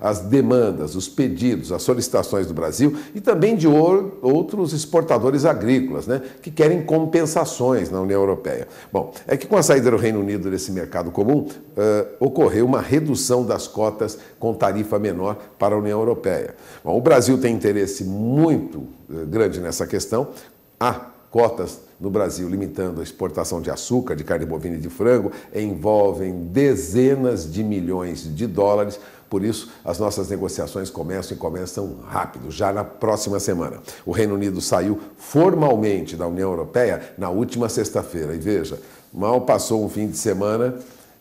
as demandas, os pedidos, as solicitações do Brasil e também de outros exportadores agrícolas, né, que querem compensações na União Europeia. Bom, é que com a saída do Reino Unido desse mercado comum, uh, ocorreu uma redução das cotas com tarifa menor para a União Europeia. Bom, o Brasil tem interesse muito uh, grande nessa questão. Há cotas no Brasil limitando a exportação de açúcar, de carne bovina e de frango envolvem dezenas de milhões de dólares por isso, as nossas negociações começam e começam rápido, já na próxima semana. O Reino Unido saiu formalmente da União Europeia na última sexta-feira. E veja, mal passou um fim de semana,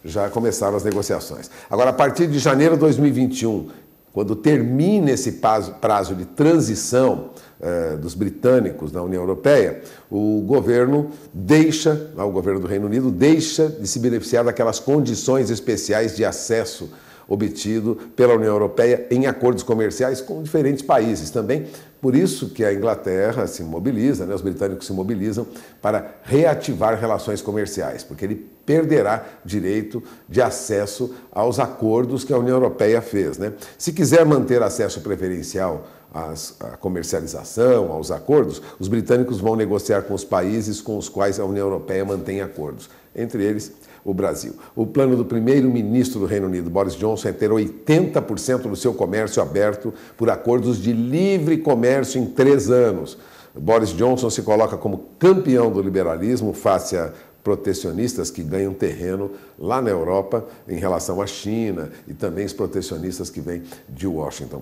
já começaram as negociações. Agora, a partir de janeiro de 2021, quando termina esse prazo de transição eh, dos britânicos na União Europeia, o governo deixa, o governo do Reino Unido deixa de se beneficiar daquelas condições especiais de acesso obtido pela União Europeia em acordos comerciais com diferentes países também. Por isso que a Inglaterra se mobiliza, né, os britânicos se mobilizam para reativar relações comerciais, porque ele perderá direito de acesso aos acordos que a União Europeia fez. Né? Se quiser manter acesso preferencial às, à comercialização, aos acordos, os britânicos vão negociar com os países com os quais a União Europeia mantém acordos, entre eles o Brasil. O plano do primeiro-ministro do Reino Unido, Boris Johnson, é ter 80% do seu comércio aberto por acordos de livre comércio em três anos. Boris Johnson se coloca como campeão do liberalismo face a protecionistas que ganham terreno lá na Europa em relação à China e também os protecionistas que vêm de Washington.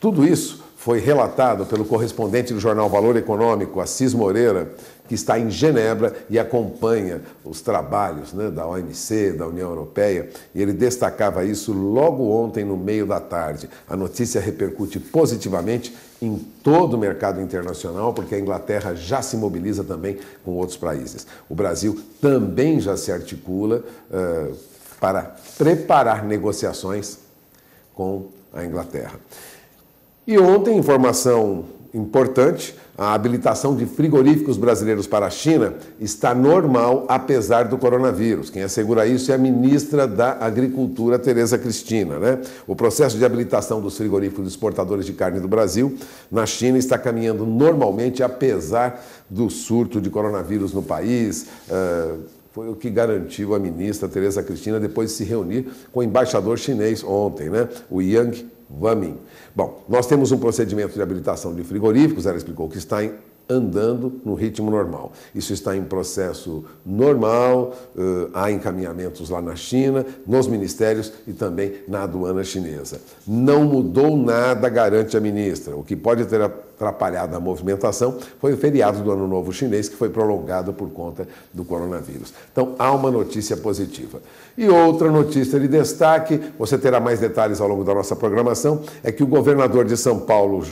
Tudo isso foi relatado pelo correspondente do jornal Valor Econômico, Assis Moreira, que está em Genebra e acompanha os trabalhos né, da OMC, da União Europeia, e ele destacava isso logo ontem, no meio da tarde. A notícia repercute positivamente em todo o mercado internacional, porque a Inglaterra já se mobiliza também com outros países. O Brasil também já se articula uh, para preparar negociações com a Inglaterra. E ontem, informação Importante, a habilitação de frigoríficos brasileiros para a China está normal apesar do coronavírus. Quem assegura isso é a ministra da Agricultura, Tereza Cristina. Né? O processo de habilitação dos frigoríficos exportadores de carne do Brasil na China está caminhando normalmente apesar do surto de coronavírus no país. Uh, foi o que garantiu a ministra Tereza Cristina depois de se reunir com o embaixador chinês ontem, né? o Yang Vamin. Bom, nós temos um procedimento de habilitação de frigoríficos, ela explicou que está em andando no ritmo normal. Isso está em processo normal, eh, há encaminhamentos lá na China, nos ministérios e também na aduana chinesa. Não mudou nada, garante a ministra. O que pode ter atrapalhado a movimentação foi o feriado do Ano Novo Chinês, que foi prolongado por conta do coronavírus. Então, há uma notícia positiva. E outra notícia de destaque, você terá mais detalhes ao longo da nossa programação, é que o governador de São Paulo,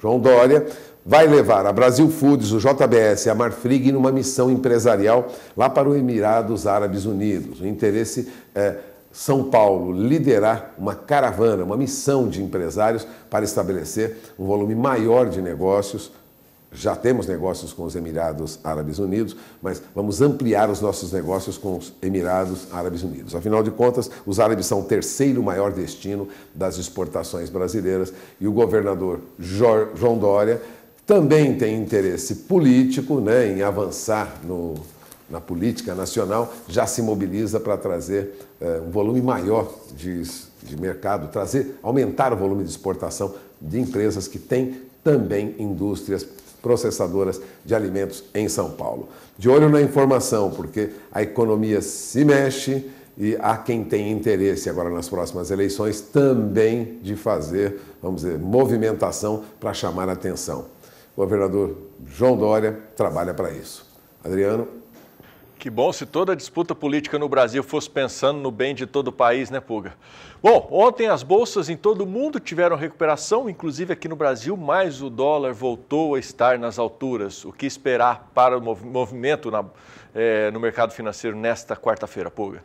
João Dória, vai levar a Brasil Foods, o JBS e a Marfrig numa missão empresarial lá para os Emirados Árabes Unidos. O interesse é São Paulo liderar uma caravana, uma missão de empresários para estabelecer um volume maior de negócios já temos negócios com os Emirados Árabes Unidos, mas vamos ampliar os nossos negócios com os Emirados Árabes Unidos. Afinal de contas, os árabes são o terceiro maior destino das exportações brasileiras e o governador João Dória também tem interesse político né, em avançar no, na política nacional, já se mobiliza para trazer é, um volume maior de, de mercado, trazer, aumentar o volume de exportação de empresas que têm também indústrias processadoras de alimentos em São Paulo. De olho na informação, porque a economia se mexe e há quem tem interesse agora nas próximas eleições também de fazer, vamos dizer, movimentação para chamar a atenção. O governador João Dória trabalha para isso. Adriano. Que bom se toda disputa política no Brasil fosse pensando no bem de todo o país, né, Puga? Bom, ontem as bolsas em todo o mundo tiveram recuperação, inclusive aqui no Brasil, mas o dólar voltou a estar nas alturas. O que esperar para o movimento na, eh, no mercado financeiro nesta quarta-feira, Puga?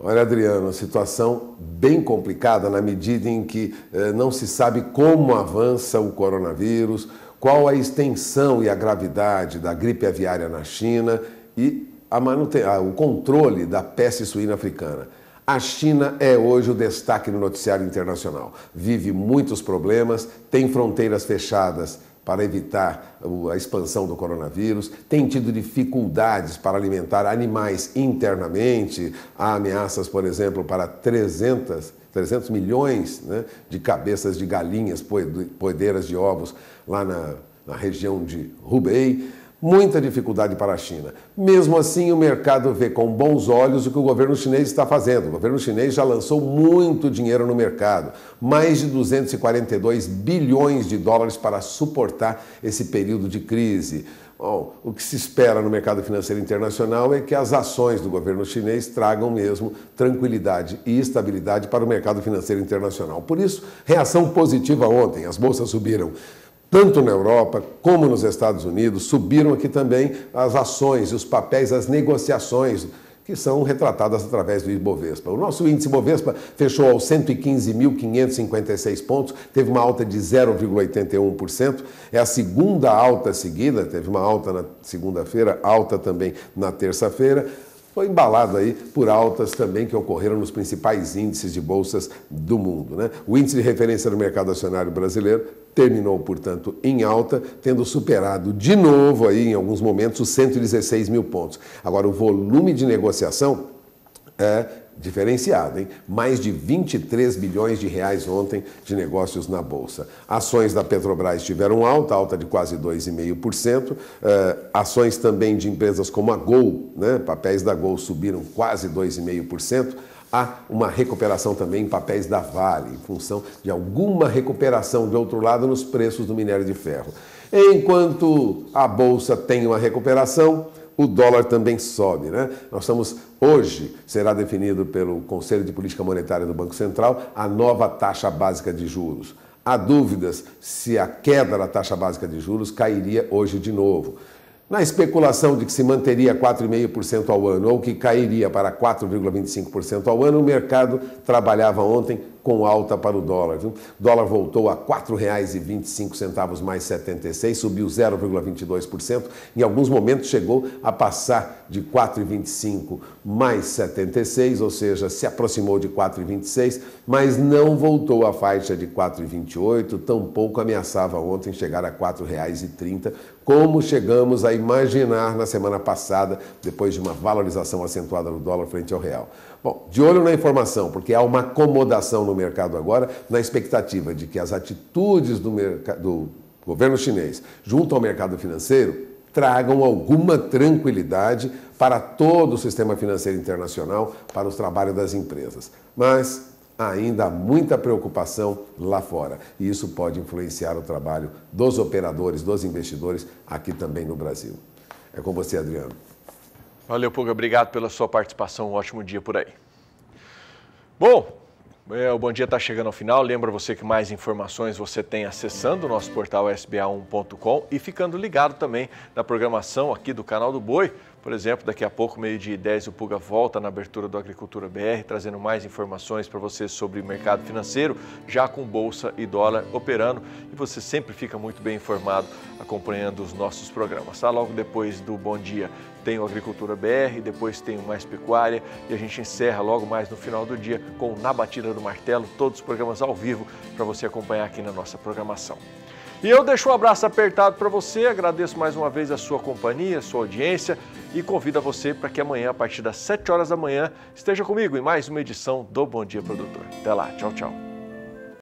Olha, Adriano, situação bem complicada na medida em que eh, não se sabe como avança o coronavírus, qual a extensão e a gravidade da gripe aviária na China e ah, o controle da peste suína africana. A China é hoje o destaque no noticiário internacional. Vive muitos problemas, tem fronteiras fechadas para evitar a expansão do coronavírus, tem tido dificuldades para alimentar animais internamente. Há ameaças, por exemplo, para 300, 300 milhões né, de cabeças de galinhas poedeiras de ovos lá na, na região de Hubei muita dificuldade para a China. Mesmo assim, o mercado vê com bons olhos o que o governo chinês está fazendo. O governo chinês já lançou muito dinheiro no mercado, mais de 242 bilhões de dólares para suportar esse período de crise. Bom, o que se espera no mercado financeiro internacional é que as ações do governo chinês tragam mesmo tranquilidade e estabilidade para o mercado financeiro internacional. Por isso, reação positiva ontem, as bolsas subiram tanto na Europa como nos Estados Unidos, subiram aqui também as ações, os papéis, as negociações que são retratadas através do Ibovespa. O nosso índice Ibovespa fechou aos 115.556 pontos, teve uma alta de 0,81%, é a segunda alta seguida, teve uma alta na segunda-feira, alta também na terça-feira foi embalado aí por altas também que ocorreram nos principais índices de bolsas do mundo. Né? O índice de referência no mercado acionário brasileiro terminou, portanto, em alta, tendo superado de novo aí em alguns momentos os 116 mil pontos. Agora, o volume de negociação é, diferenciado, hein? Mais de 23 bilhões de reais ontem de negócios na bolsa. Ações da Petrobras tiveram alta, alta de quase 2,5%. Eh, ações também de empresas como a Gol, né? Papéis da Gol subiram quase 2,5%. Há uma recuperação também em papéis da Vale, em função de alguma recuperação de outro lado nos preços do minério de ferro. Enquanto a bolsa tem uma recuperação, o dólar também sobe. Né? Nós estamos, hoje, será definido pelo Conselho de Política Monetária do Banco Central a nova taxa básica de juros. Há dúvidas se a queda da taxa básica de juros cairia hoje de novo. Na especulação de que se manteria 4,5% ao ano ou que cairia para 4,25% ao ano, o mercado trabalhava ontem com alta para o dólar. Viu? O dólar voltou a R$ 4,25 mais 76, subiu 0,22%. Em alguns momentos chegou a passar de 4,25 mais 76, ou seja, se aproximou de 4,26, mas não voltou à faixa de 4,28, tampouco ameaçava ontem chegar a R$ 4,30, como chegamos a imaginar na semana passada, depois de uma valorização acentuada do dólar frente ao real. Bom, de olho na informação, porque há uma acomodação no mercado agora, na expectativa de que as atitudes do, do governo chinês junto ao mercado financeiro tragam alguma tranquilidade para todo o sistema financeiro internacional, para o trabalho das empresas. Mas ainda há muita preocupação lá fora e isso pode influenciar o trabalho dos operadores, dos investidores aqui também no Brasil. É com você, Adriano. Valeu, Puga. Obrigado pela sua participação. Um ótimo dia por aí. Bom, é, o Bom Dia está chegando ao final. Lembra você que mais informações você tem acessando o nosso portal sba1.com e ficando ligado também na programação aqui do canal do Boi. Por exemplo, daqui a pouco, meio de 10, o Puga volta na abertura do Agricultura BR, trazendo mais informações para você sobre o mercado financeiro, já com bolsa e dólar operando. E você sempre fica muito bem informado acompanhando os nossos programas. Tá? Logo depois do Bom Dia tem o Agricultura BR, depois tem o Mais Pecuária e a gente encerra logo mais no final do dia com Na Batida do Martelo, todos os programas ao vivo para você acompanhar aqui na nossa programação. E eu deixo um abraço apertado para você, agradeço mais uma vez a sua companhia, a sua audiência e convido a você para que amanhã, a partir das 7 horas da manhã, esteja comigo em mais uma edição do Bom Dia Produtor. Até lá, tchau, tchau.